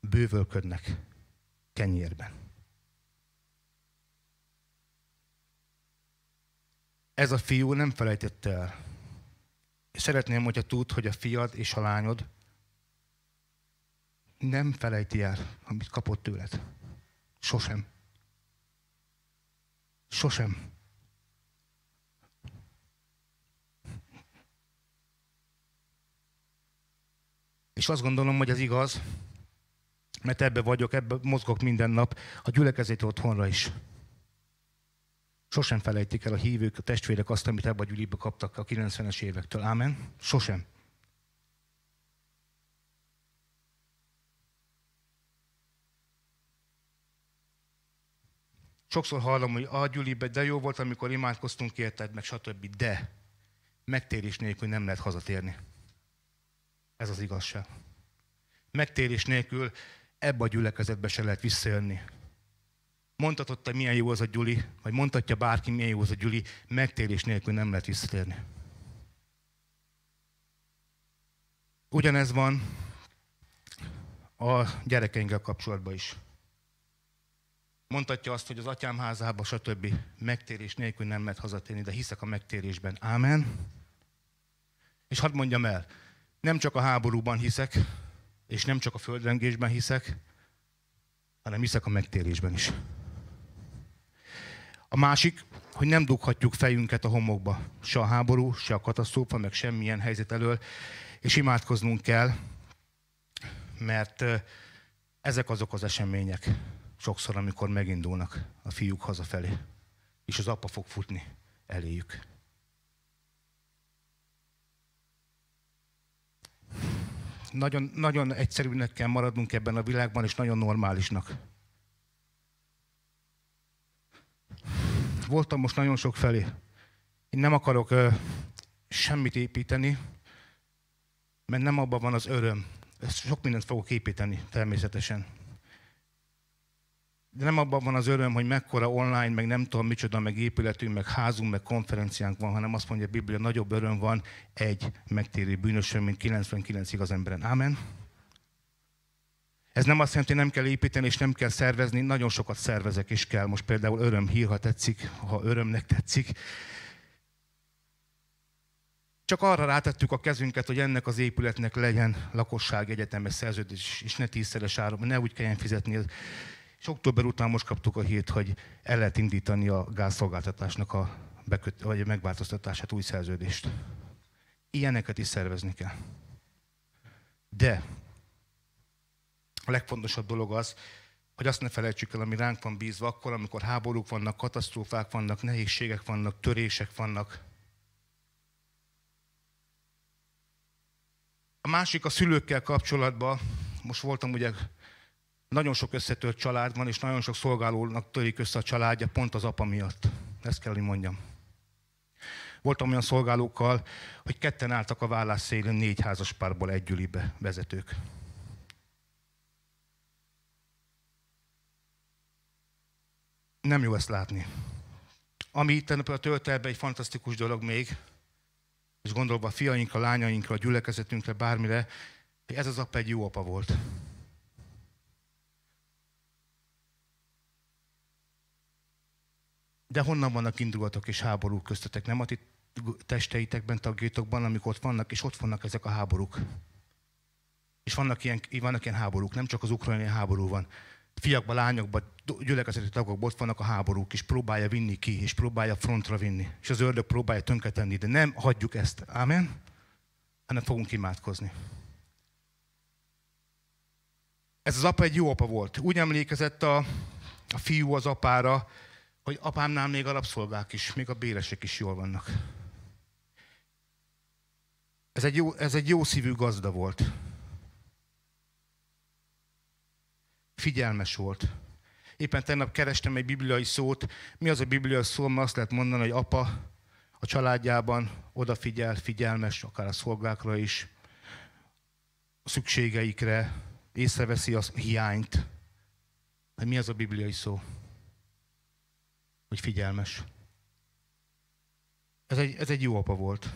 B: bővölködnek kenyérben. ez a fiú nem felejtett el. És szeretném, hogyha tud, hogy a fiad és a lányod nem felejti el, amit kapott tőled. Sosem. Sosem. És azt gondolom, hogy ez igaz, mert ebbe vagyok, ebbe mozgok minden nap, a gyülekezét otthonra is. Sosem felejtik el a hívők, a testvérek azt, amit ebbe a gyűlibe kaptak a 90-es évektől. Ámen? Sosem. Sokszor hallom, hogy a gyűlibe, de jó volt, amikor imádkoztunk, érted, meg stb. De megtérés nélkül nem lehet hazatérni. Ez az igazság. Megtérés nélkül ebbe a gyülekezetbe se lehet visszajönni mondhatott, hogy milyen jó az a Gyuli, vagy mondhatja bárki, milyen jó az a Gyuli, megtérés nélkül nem lehet visszatérni. Ugyanez van a gyerekeinkkel kapcsolatban is. Mondhatja azt, hogy az atyám házába, stb. megtérés nélkül nem lehet hazatérni, de hiszek a megtérésben. Ámen. És hadd mondjam el, nem csak a háborúban hiszek, és nem csak a földrengésben hiszek, hanem hiszek a megtérésben is. A másik, hogy nem dughatjuk fejünket a homokba, se a háború, se a katasztrófa, meg semmilyen helyzet elől, és imádkoznunk kell, mert ezek azok az események sokszor, amikor megindulnak a fiúk hazafelé, és az apa fog futni eléjük. Nagyon, nagyon egyszerűnek kell maradnunk ebben a világban, és nagyon normálisnak. voltam most nagyon sok felé. Én nem akarok ö, semmit építeni, mert nem abban van az öröm. Ezt sok mindent fogok építeni, természetesen. De nem abban van az öröm, hogy mekkora online, meg nem tudom micsoda, meg épületünk, meg házunk, meg konferenciánk van, hanem azt mondja a Biblia, nagyobb öröm van egy megtérő bűnösön, mint 99 igaz emberen. Amen. Ez nem azt jelenti, hogy nem kell építeni és nem kell szervezni, nagyon sokat szervezek is kell. Most például hír, ha tetszik, ha örömnek tetszik. Csak arra rátettük a kezünket, hogy ennek az épületnek legyen lakosság egyetemes szerződés, és ne tízszeres áron, ne úgy kelljen fizetni. És október után most kaptuk a hírt, hogy el lehet indítani a gázszolgáltatásnak a, beköt, vagy a megváltoztatását, új szerződést. Ilyeneket is szervezni kell. De a legfontosabb dolog az, hogy azt ne felejtsük el, ami ránk van bízva akkor, amikor háborúk vannak, katasztrófák vannak, nehézségek vannak, törések vannak. A másik a szülőkkel kapcsolatban, most voltam ugye, nagyon sok összetört család van, és nagyon sok szolgálónak törik össze a családja pont az apa miatt. Ezt kell, hogy mondjam. Voltam olyan szolgálókkal, hogy ketten álltak a vállás szélén négy házas párból együlibe vezetők. nem jó ezt látni. Ami itt a töltelben egy fantasztikus dolog még, és gondolva a fiainkra, lányainkra, a gyülekezetünkre, bármire, hogy ez az apa egy jó apa volt. De honnan vannak indulatok és háborúk köztetek? Nem a ti testeitekben, tagjaitokban, amik ott vannak, és ott vannak ezek a háborúk. És vannak ilyen, vannak ilyen háborúk, nem csak az ukrajnai háború van fiakba, lányokba, gyülekezeti tagokba ott vannak a háborúk, és próbálja vinni ki, és próbálja frontra vinni, és az ördög próbálja tönkretenni, de nem hagyjuk ezt. Ámen? Hanem fogunk imádkozni. Ez az apa egy jó apa volt. Úgy emlékezett a, a fiú az apára, hogy apámnál még a rabszolgák is, még a béresek is jól vannak. Ez egy jó, ez egy jó szívű gazda volt. figyelmes volt. Éppen tegnap kerestem egy bibliai szót. Mi az a bibliai szó? Mert azt lehet mondani, hogy apa a családjában odafigyel, figyelmes, akár a szolgákra is, a szükségeikre, észreveszi a hiányt. De mi az a bibliai szó? Hogy figyelmes. Ez egy, ez egy jó apa volt.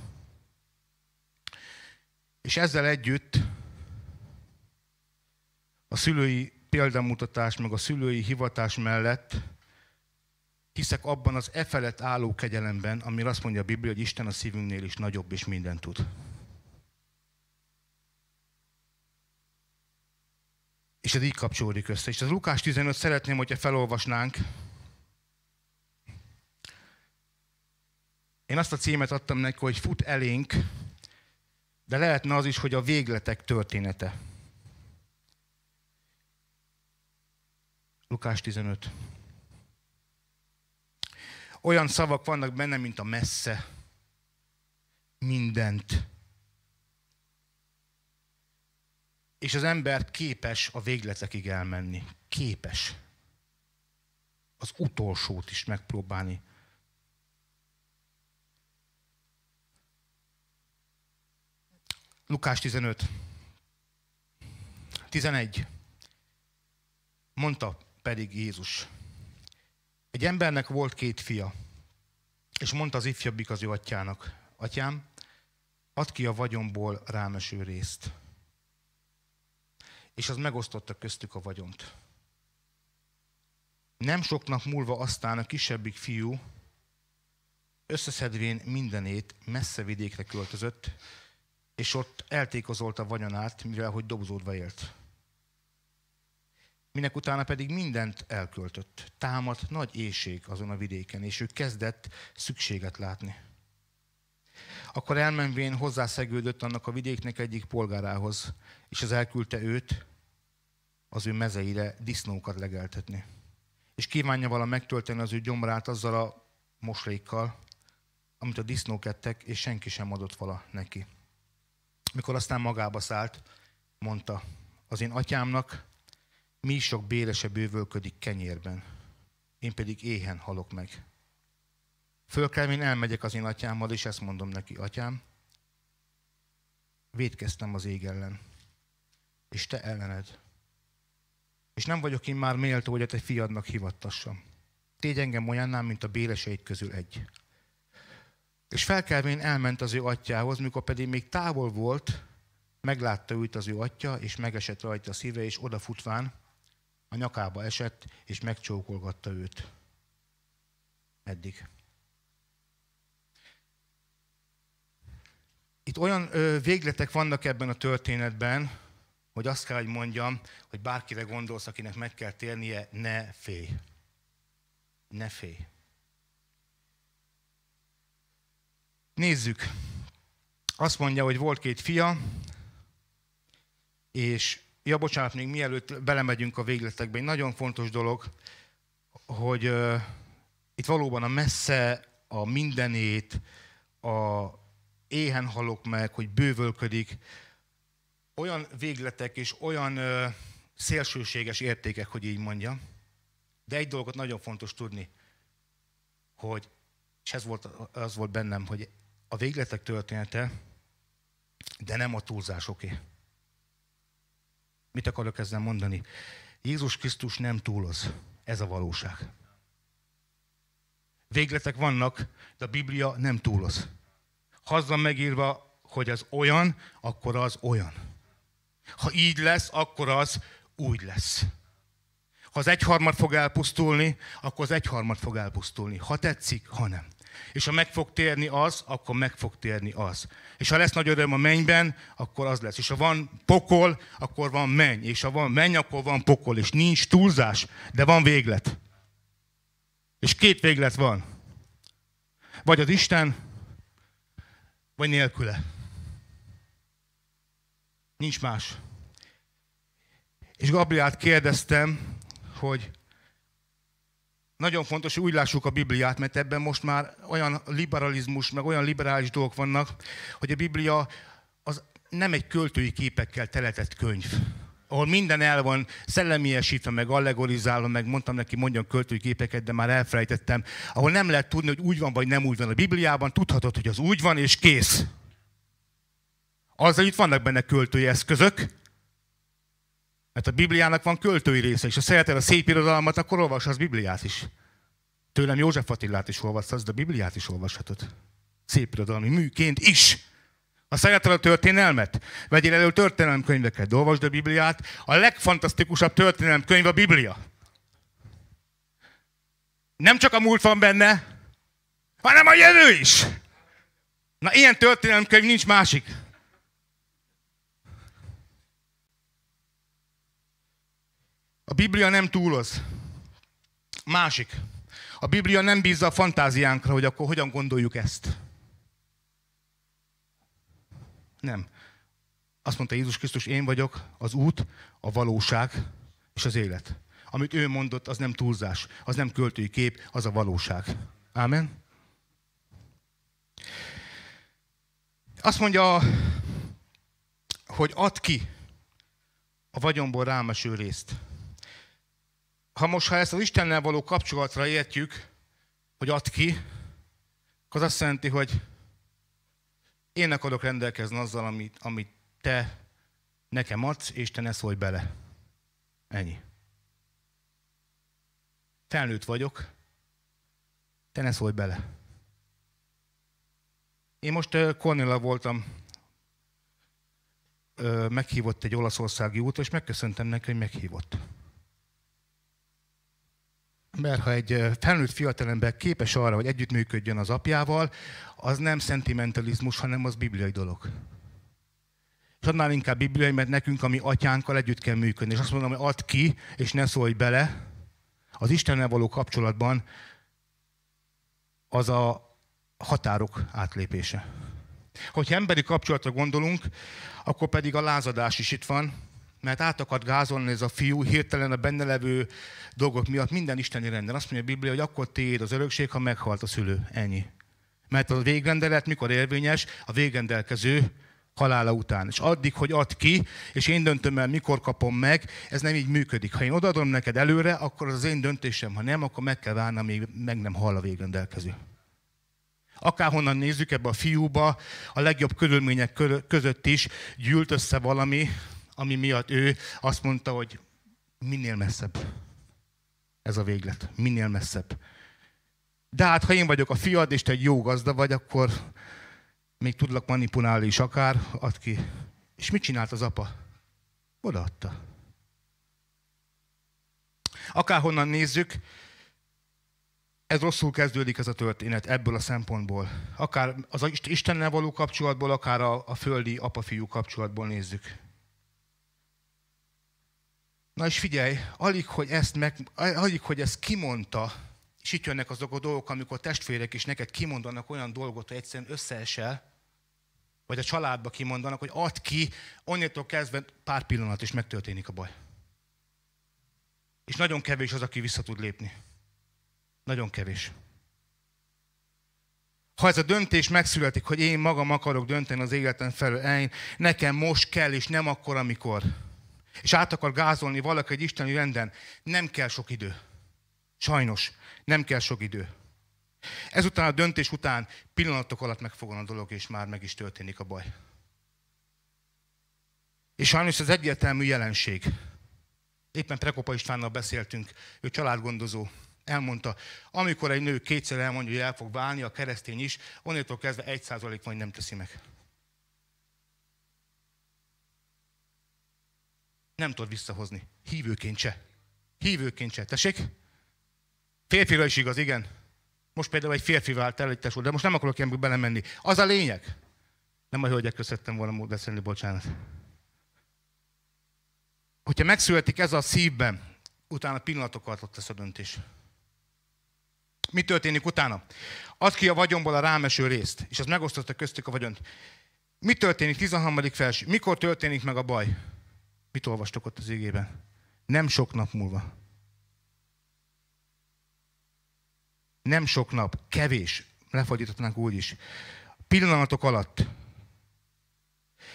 B: És ezzel együtt a szülői példamutatás meg a szülői hivatás mellett hiszek abban az e felett álló kegyelemben, ami azt mondja a Biblia, hogy Isten a szívünknél is nagyobb és mindent tud. És ez így kapcsolódik össze. És az Lukás 15 szeretném, hogyha felolvasnánk. Én azt a címet adtam neki, hogy fut elénk, de lehetne az is, hogy a végletek története. Lukás 15. Olyan szavak vannak benne, mint a messze. Mindent. És az ember képes a végletekig elmenni. Képes. Az utolsót is megpróbálni. Lukás 15. 11. Mondta, pedig Jézus. Egy embernek volt két fia, és mondta az ifjabbik az ő atyának, atyám, add ki a vagyomból rám eső részt. És az megosztotta köztük a vagyont. Nem sok nap múlva aztán a kisebbik fiú összeszedvén mindenét messze vidékre költözött, és ott eltékozolt a vagyonát, mivel hogy dobozódva élt minek utána pedig mindent elköltött. Támadt nagy éjség azon a vidéken, és ő kezdett szükséget látni. Akkor elmenvén hozzászegődött annak a vidéknek egyik polgárához, és az elküldte őt az ő mezeire disznókat legeltetni. És kívánja vala megtölteni az ő gyomrát azzal a moslékkal, amit a disznók ettek, és senki sem adott vala neki. Mikor aztán magába szállt, mondta, az én atyámnak mi is sok bérese bővölködik kenyérben, én pedig éhen halok meg. kell, én elmegyek az én atyámmal, és ezt mondom neki, atyám, védkeztem az ég ellen, és te ellened. És nem vagyok én már méltó, hogy a te fiadnak hivattassam. Tégy engem olyannál, mint a béleseid közül egy. És felkelvén elment az ő atyához, mikor pedig még távol volt, meglátta őt az ő atya, és megesett rajta a szíve, és odafutván a nyakába esett, és megcsókolgatta őt. Eddig. Itt olyan ö, végletek vannak ebben a történetben, hogy azt kell, hogy mondjam, hogy bárkire gondolsz, akinek meg kell térnie, ne félj. Ne félj. Nézzük. Azt mondja, hogy volt két fia, és Ja, bocsánat, még mielőtt belemegyünk a végletekbe, egy nagyon fontos dolog, hogy uh, itt valóban a messze, a mindenét, a éhen halok meg, hogy bővölködik, olyan végletek és olyan uh, szélsőséges értékek, hogy így mondjam. De egy dolgot nagyon fontos tudni, hogy, és ez volt, az volt bennem, hogy a végletek története, de nem a túlzásoké. Okay. Mit akarok ezzel mondani? Jézus Krisztus nem túloz. Ez a valóság. Végletek vannak, de a Biblia nem túloz. Ha az van megírva, hogy az olyan, akkor az olyan. Ha így lesz, akkor az úgy lesz. Ha az egyharmad fog elpusztulni, akkor az egyharmad fog elpusztulni. Ha tetszik, ha nem. És ha meg fog térni az, akkor meg fog térni az. És ha lesz nagy öröm a mennyben, akkor az lesz. És ha van pokol, akkor van menny. És ha van menny, akkor van pokol. És nincs túlzás, de van véglet. És két véglet van. Vagy az Isten, vagy nélküle. Nincs más. És Gabriát kérdeztem, hogy nagyon fontos, hogy úgy lássuk a Bibliát, mert ebben most már olyan liberalizmus, meg olyan liberális dolgok vannak, hogy a Biblia az nem egy költői képekkel teletett könyv, ahol minden el van szellemiesítve, meg allegorizálva, meg mondtam neki, mondjon költői képeket, de már elfelejtettem, ahol nem lehet tudni, hogy úgy van, vagy nem úgy van a Bibliában, tudhatod, hogy az úgy van, és kész. Azzal itt vannak benne költői eszközök, mert hát a Bibliának van költői része, és ha szereted a szép irodalmat, akkor olvashatsz Bibliát is. Tőlem József Attilát is olvashatsz, de Bibliát is olvashatod. Szép irodalmi műként is. Ha szereted a történelmet, vegyél elő történelemkönyveket, de olvasd a Bibliát. A legfantasztikusabb könyv a Biblia. Nem csak a múlt van benne, hanem a jövő is. Na, ilyen könyv nincs másik. A Biblia nem túloz. Másik. A Biblia nem bízza a fantáziánkra, hogy akkor hogyan gondoljuk ezt. Nem. Azt mondta Jézus Krisztus, én vagyok az út, a valóság és az élet. Amit ő mondott, az nem túlzás, az nem költői kép, az a valóság. Ámen? Azt mondja, hogy ad ki a vagyomból rámeső részt ha most ha ezt az Istennel való kapcsolatra értjük, hogy ad ki, az azt jelenti, hogy én akarok rendelkezni azzal, amit, amit te nekem adsz, és te ne szólj bele. Ennyi. Felnőtt vagyok, te ne szólj bele. Én most Cornéla voltam, meghívott egy olaszországi út és megköszöntem neki, hogy meghívott mert ha egy felnőtt fiatalember képes arra, hogy együttműködjön az apjával, az nem szentimentalizmus, hanem az bibliai dolog. És annál inkább bibliai, mert nekünk, ami atyánkkal együtt kell működni. És azt mondom, hogy add ki, és ne szólj bele, az Istennel való kapcsolatban az a határok átlépése. Hogyha emberi kapcsolatra gondolunk, akkor pedig a lázadás is itt van, mert át akart gázolni ez a fiú, hirtelen a benne levő dolgok miatt minden isteni rendben. Azt mondja a Biblia, hogy akkor tiéd az örökség, ha meghalt a szülő. Ennyi. Mert a végrendelet mikor érvényes? A végrendelkező halála után. És addig, hogy ad ki, és én döntöm el, mikor kapom meg, ez nem így működik. Ha én odaadom neked előre, akkor az az én döntésem. Ha nem, akkor meg kell várnom, amíg meg nem hal a végrendelkező. Akárhonnan nézzük ebbe a fiúba, a legjobb körülmények között is gyűlt össze valami, ami miatt ő azt mondta, hogy minél messzebb ez a véglet, minél messzebb. De hát, ha én vagyok a fiad, és te egy jó gazda vagy, akkor még tudlak manipulálni is akár, ad ki. És mit csinált az apa? Odaadta. Akárhonnan nézzük, ez rosszul kezdődik ez a történet ebből a szempontból. Akár az Istennel való kapcsolatból, akár a, a földi apa-fiú kapcsolatból nézzük. Na és figyelj, alig, hogy ezt, meg, alig, hogy ezt kimondta, és itt jönnek azok a dolgok, amikor testvérek is neked kimondanak olyan dolgot, hogy egyszerűen összeesel, vagy a családba kimondanak, hogy add ki, onnantól kezdve pár pillanat is megtörténik a baj. És nagyon kevés az, aki vissza tud lépni. Nagyon kevés. Ha ez a döntés megszületik, hogy én magam akarok dönteni az életem felől, én, nekem most kell, és nem akkor, amikor és át akar gázolni valaki egy isteni renden, nem kell sok idő. Sajnos, nem kell sok idő. Ezután a döntés után pillanatok alatt megfogan a dolog, és már meg is történik a baj. És sajnos ez egyértelmű jelenség. Éppen Prekopa Istvánnal beszéltünk, ő családgondozó, elmondta, amikor egy nő kétszer elmondja, hogy el fog válni, a keresztény is, onnétól kezdve egy százalék majd nem teszi meg. nem tud visszahozni. Hívőként se. Hívőként se. Tessék? Férfira is igaz, igen. Most például egy férfi vált el, egy tesó, de most nem akarok ilyenbe belemenni. Az a lényeg. Nem a hölgyek köszöttem volna beszélni, bocsánat. Hogyha megszületik ez a szívben, utána alatt ott lesz a döntés. Mi történik utána? Ad ki a vagyonból a rámeső részt, és az megosztotta köztük a vagyont. Mi történik 13. felső? Mikor történik meg a baj? Mit olvastok ott az igében? Nem sok nap múlva. Nem sok nap, kevés, lefordíthatnánk úgy is. Pillanatok alatt.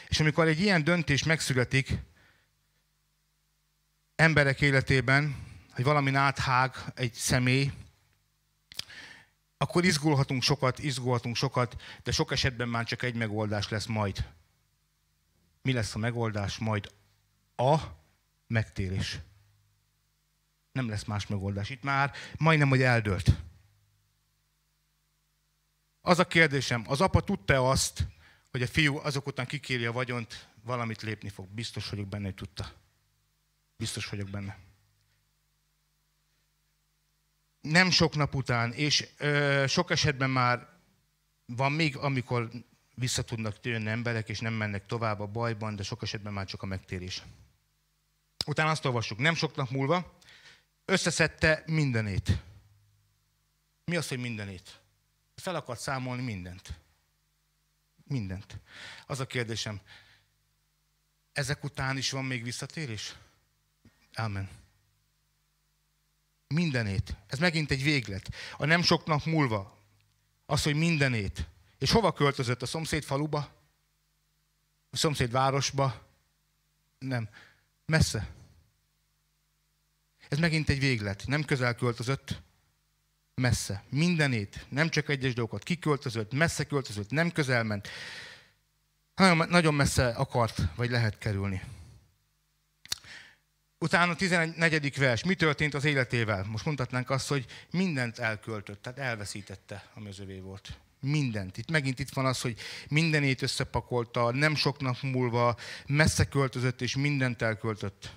B: És amikor egy ilyen döntés megszületik emberek életében, hogy valami áthág egy személy, akkor izgulhatunk sokat, izgulhatunk sokat, de sok esetben már csak egy megoldás lesz majd. Mi lesz a megoldás? Majd a megtérés. Nem lesz más megoldás. Itt már majdnem, hogy eldőlt. Az a kérdésem, az apa tudta azt, hogy a fiú azok után kikéri a vagyont, valamit lépni fog. Biztos vagyok benne, hogy tudta. Biztos vagyok benne. Nem sok nap után, és ö, sok esetben már van még, amikor visszatudnak tudnak jönni emberek, és nem mennek tovább a bajban, de sok esetben már csak a megtérés. Utána azt olvassuk, nem sok nap múlva, összeszedte mindenét. Mi az, hogy mindenét? Fel akart számolni mindent. Mindent. Az a kérdésem, ezek után is van még visszatérés? Amen. Mindenét. Ez megint egy véglet. A nem sok nap múlva. Az, hogy mindenét. És hova költözött? A szomszéd faluba? A szomszéd városba? Nem. Messze. Ez megint egy véglet. Nem közel költözött, messze. Mindenét, nem csak egyes dolgokat. Kiköltözött, messze költözött, nem közel ment. Nagyon, nagyon messze akart, vagy lehet kerülni. Utána a 14. vers. Mi történt az életével? Most mondhatnánk azt, hogy mindent elköltött, tehát elveszítette, ami az övé volt mindent. Itt megint itt van az, hogy mindenét összepakolta, nem sok nap múlva messze költözött és mindent elköltött.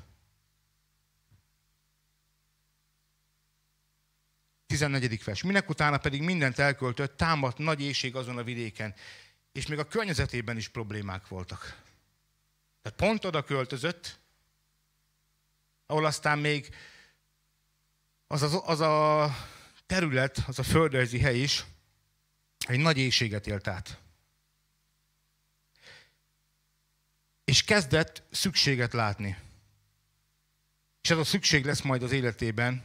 B: 14. vers. Minek utána pedig mindent elköltött, támadt nagy éjség azon a vidéken, és még a környezetében is problémák voltak. Tehát pont oda költözött, ahol aztán még az, az, az a terület, az a földrajzi hely is, egy nagy éjséget élt át. És kezdett szükséget látni. És ez a szükség lesz majd az életében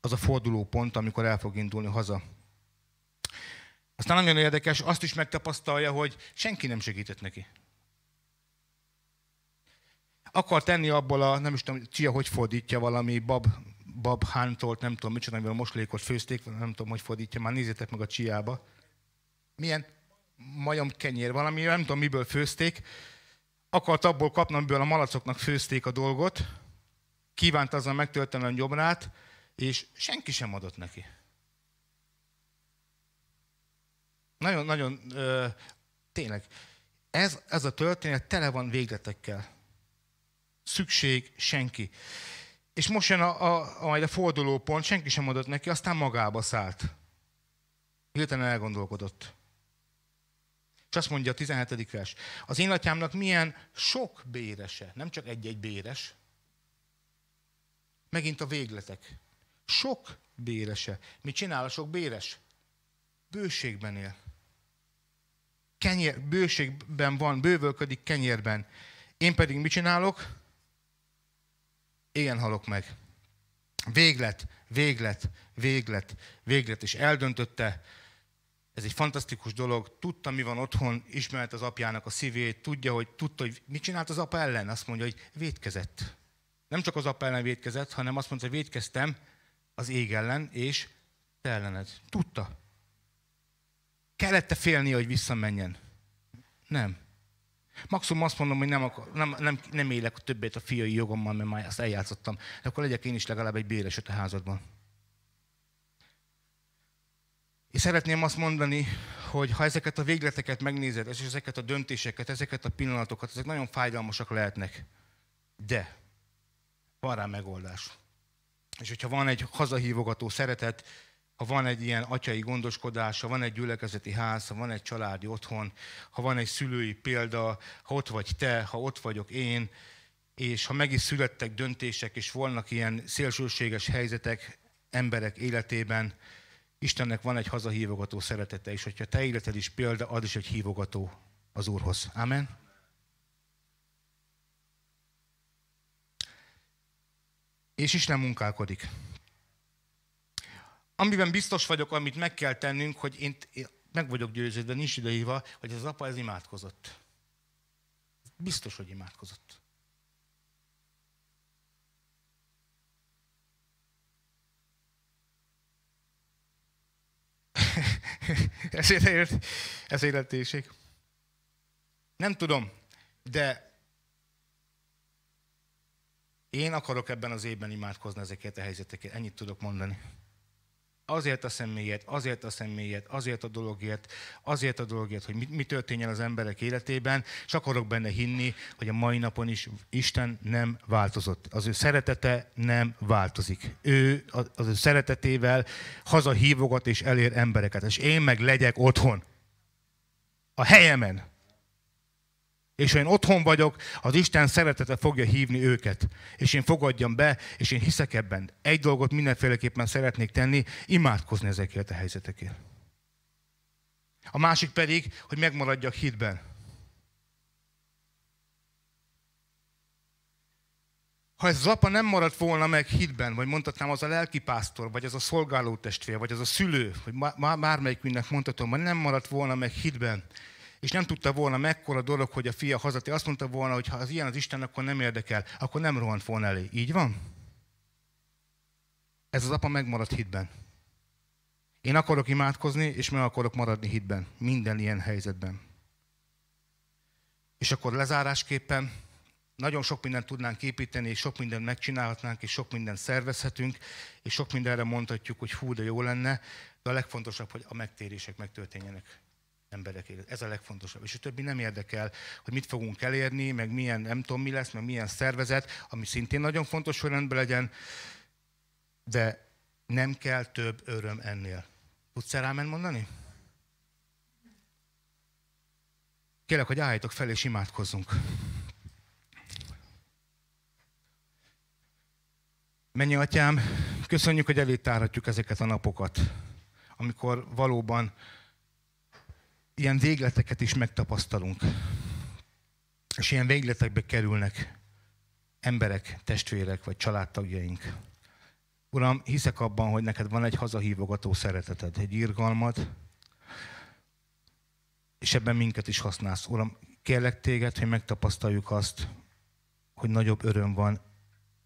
B: az a forduló pont, amikor el fog indulni haza. Aztán nagyon érdekes, azt is megtapasztalja, hogy senki nem segített neki. Akar tenni abból a, nem is tudom, csia hogy fordítja valami, bab, hántolt, nem tudom micsoda, amivel moslékot főzték, nem tudom, hogy fordítja, már nézzétek meg a csiába. Milyen majom kenyér, valami, nem tudom, miből főzték. Akart abból kapni, amiből a malacoknak főzték a dolgot. Kívánt azzal megtölteni a nyomrát, és senki sem adott neki. Nagyon-nagyon, tényleg, ez, ez a történet tele van végletekkel. Szükség senki. És most jön a, a, a, majd a forduló pont, senki sem adott neki, aztán magába szállt. Hirtelen elgondolkodott. És azt mondja a 17. vers. Az én atyámnak milyen sok bérese, nem csak egy-egy béres. Megint a végletek. Sok bérese. Mit csinál a sok béres? Bőségben él. Kenyér, bőségben van, bővölködik kenyérben. Én pedig mit csinálok? igen halok meg. Véglet, véglet, véglet, véglet, és eldöntötte, ez egy fantasztikus dolog, tudta, mi van otthon, ismert az apjának a szívét, tudja, hogy tudta, hogy mit csinált az apa ellen, azt mondja, hogy védkezett. Nem csak az apa ellen védkezett, hanem azt mondta, hogy védkeztem az ég ellen, és te ellened. Tudta. Kellette félni, hogy visszamenjen? Nem. Maximum azt mondom, hogy nem, akar, nem, nem, nem élek többet a fiai jogommal, mert már ezt eljátszottam. De akkor legyek én is legalább egy béres a házadban. És szeretném azt mondani, hogy ha ezeket a végleteket megnézed, és ezeket a döntéseket, ezeket a pillanatokat, ezek nagyon fájdalmasak lehetnek. De van rá megoldás. És hogyha van egy hazahívogató szeretet, ha van egy ilyen atyai gondoskodása, van egy gyülekezeti ház, ha van egy családi otthon, ha van egy szülői példa, ha ott vagy te, ha ott vagyok én, és ha meg is születtek döntések, és vannak ilyen szélsőséges helyzetek emberek életében, Istennek van egy hazahívogató szeretete, és hogyha te életed is példa, az is egy hívogató az Úrhoz. Amen. És Isten munkálkodik amiben biztos vagyok, amit meg kell tennünk, hogy én, én meg vagyok győződve, nincs idehíva, hogy az apa ez imádkozott. Biztos, hogy imádkozott. ezért ért, ezért életéség. Nem tudom, de én akarok ebben az évben imádkozni ezeket a helyzeteket. Ennyit tudok mondani azért a személyet, azért a személyet, azért a dologért, azért a dologért, hogy mi, mi történjen az emberek életében, és akarok benne hinni, hogy a mai napon is Isten nem változott. Az ő szeretete nem változik. Ő az ő szeretetével hazahívogat és elér embereket, és én meg legyek otthon. A helyemen, és ha én otthon vagyok, az Isten szeretete fogja hívni őket, és én fogadjam be, és én hiszek ebben. Egy dolgot mindenféleképpen szeretnék tenni, imádkozni ezekért a helyzetekért. A másik pedig, hogy megmaradjak hitben. Ha ez az apa nem maradt volna meg hitben, vagy mondhatnám az a lelkipásztor, vagy az a szolgáló testvér, vagy az a szülő, vagy bármelyik mindnek mondhatom, hogy nem maradt volna meg hitben, és nem tudta volna mekkora dolog, hogy a fia hazati Azt mondta volna, hogy ha az ilyen az Isten, akkor nem érdekel, akkor nem rohant volna elé. Így van? Ez az apa megmaradt hitben. Én akarok imádkozni, és meg akarok maradni hitben. Minden ilyen helyzetben. És akkor lezárásképpen nagyon sok mindent tudnánk építeni, és sok mindent megcsinálhatnánk, és sok mindent szervezhetünk, és sok mindenre mondhatjuk, hogy hú, de jó lenne, de a legfontosabb, hogy a megtérések megtörténjenek emberek élet. Ez a legfontosabb. És a többi nem érdekel, hogy mit fogunk elérni, meg milyen, nem tudom mi lesz, meg milyen szervezet, ami szintén nagyon fontos, hogy rendben legyen, de nem kell több öröm ennél. Tudsz rámen mondani? Kérlek, hogy álljatok fel és imádkozzunk. Mennyi atyám, köszönjük, hogy elétárhatjuk ezeket a napokat, amikor valóban ilyen végleteket is megtapasztalunk. És ilyen végletekbe kerülnek emberek, testvérek vagy családtagjaink. Uram, hiszek abban, hogy neked van egy hazahívogató szereteted, egy irgalmad, és ebben minket is használsz. Uram, kérlek téged, hogy megtapasztaljuk azt, hogy nagyobb öröm van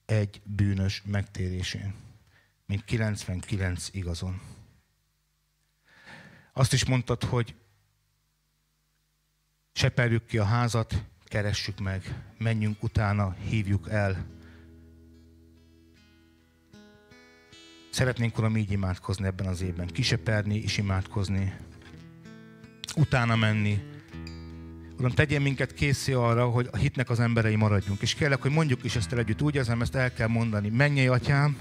B: egy bűnös megtérésén, mint 99 igazon. Azt is mondtad, hogy seperjük ki a házat, keressük meg, menjünk utána, hívjuk el. Szeretnénk, Uram, így imádkozni ebben az évben. Kiseperni és imádkozni. Utána menni. Uram, tegyél minket készé arra, hogy a hitnek az emberei maradjunk. És kérlek, hogy mondjuk is ezt el együtt. Úgy érzem, ezt el kell mondani. Menjél, Atyám,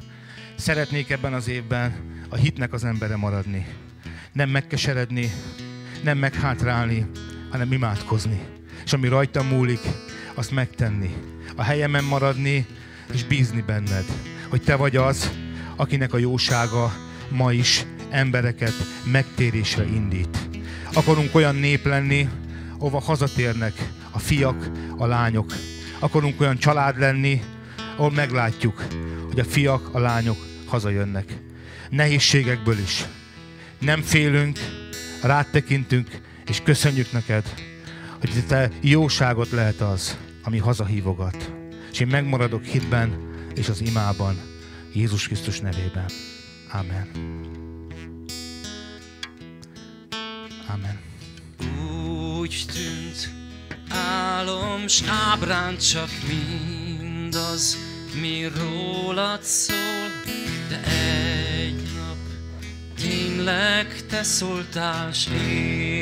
B: szeretnék ebben az évben a hitnek az embere maradni. Nem megkeseredni, nem meghátrálni, hanem imádkozni. És ami rajtam múlik, azt megtenni. A helyemen maradni, és bízni benned, hogy te vagy az, akinek a jósága ma is embereket megtérésre indít. Akarunk olyan nép lenni, ova hazatérnek a fiak, a lányok. Akarunk olyan család lenni, ahol meglátjuk, hogy a fiak, a lányok hazajönnek. Nehézségekből is. Nem félünk, rátekintünk, és köszönjük neked, hogy te jóságot lehet az, ami hazahívogat. És én megmaradok hitben és az imában, Jézus Krisztus nevében.
A: Amen. Amen. Úgy tűnt álom, s ábrán csak mindaz, mi rólad szól, de egy nap tényleg te szóltál, s én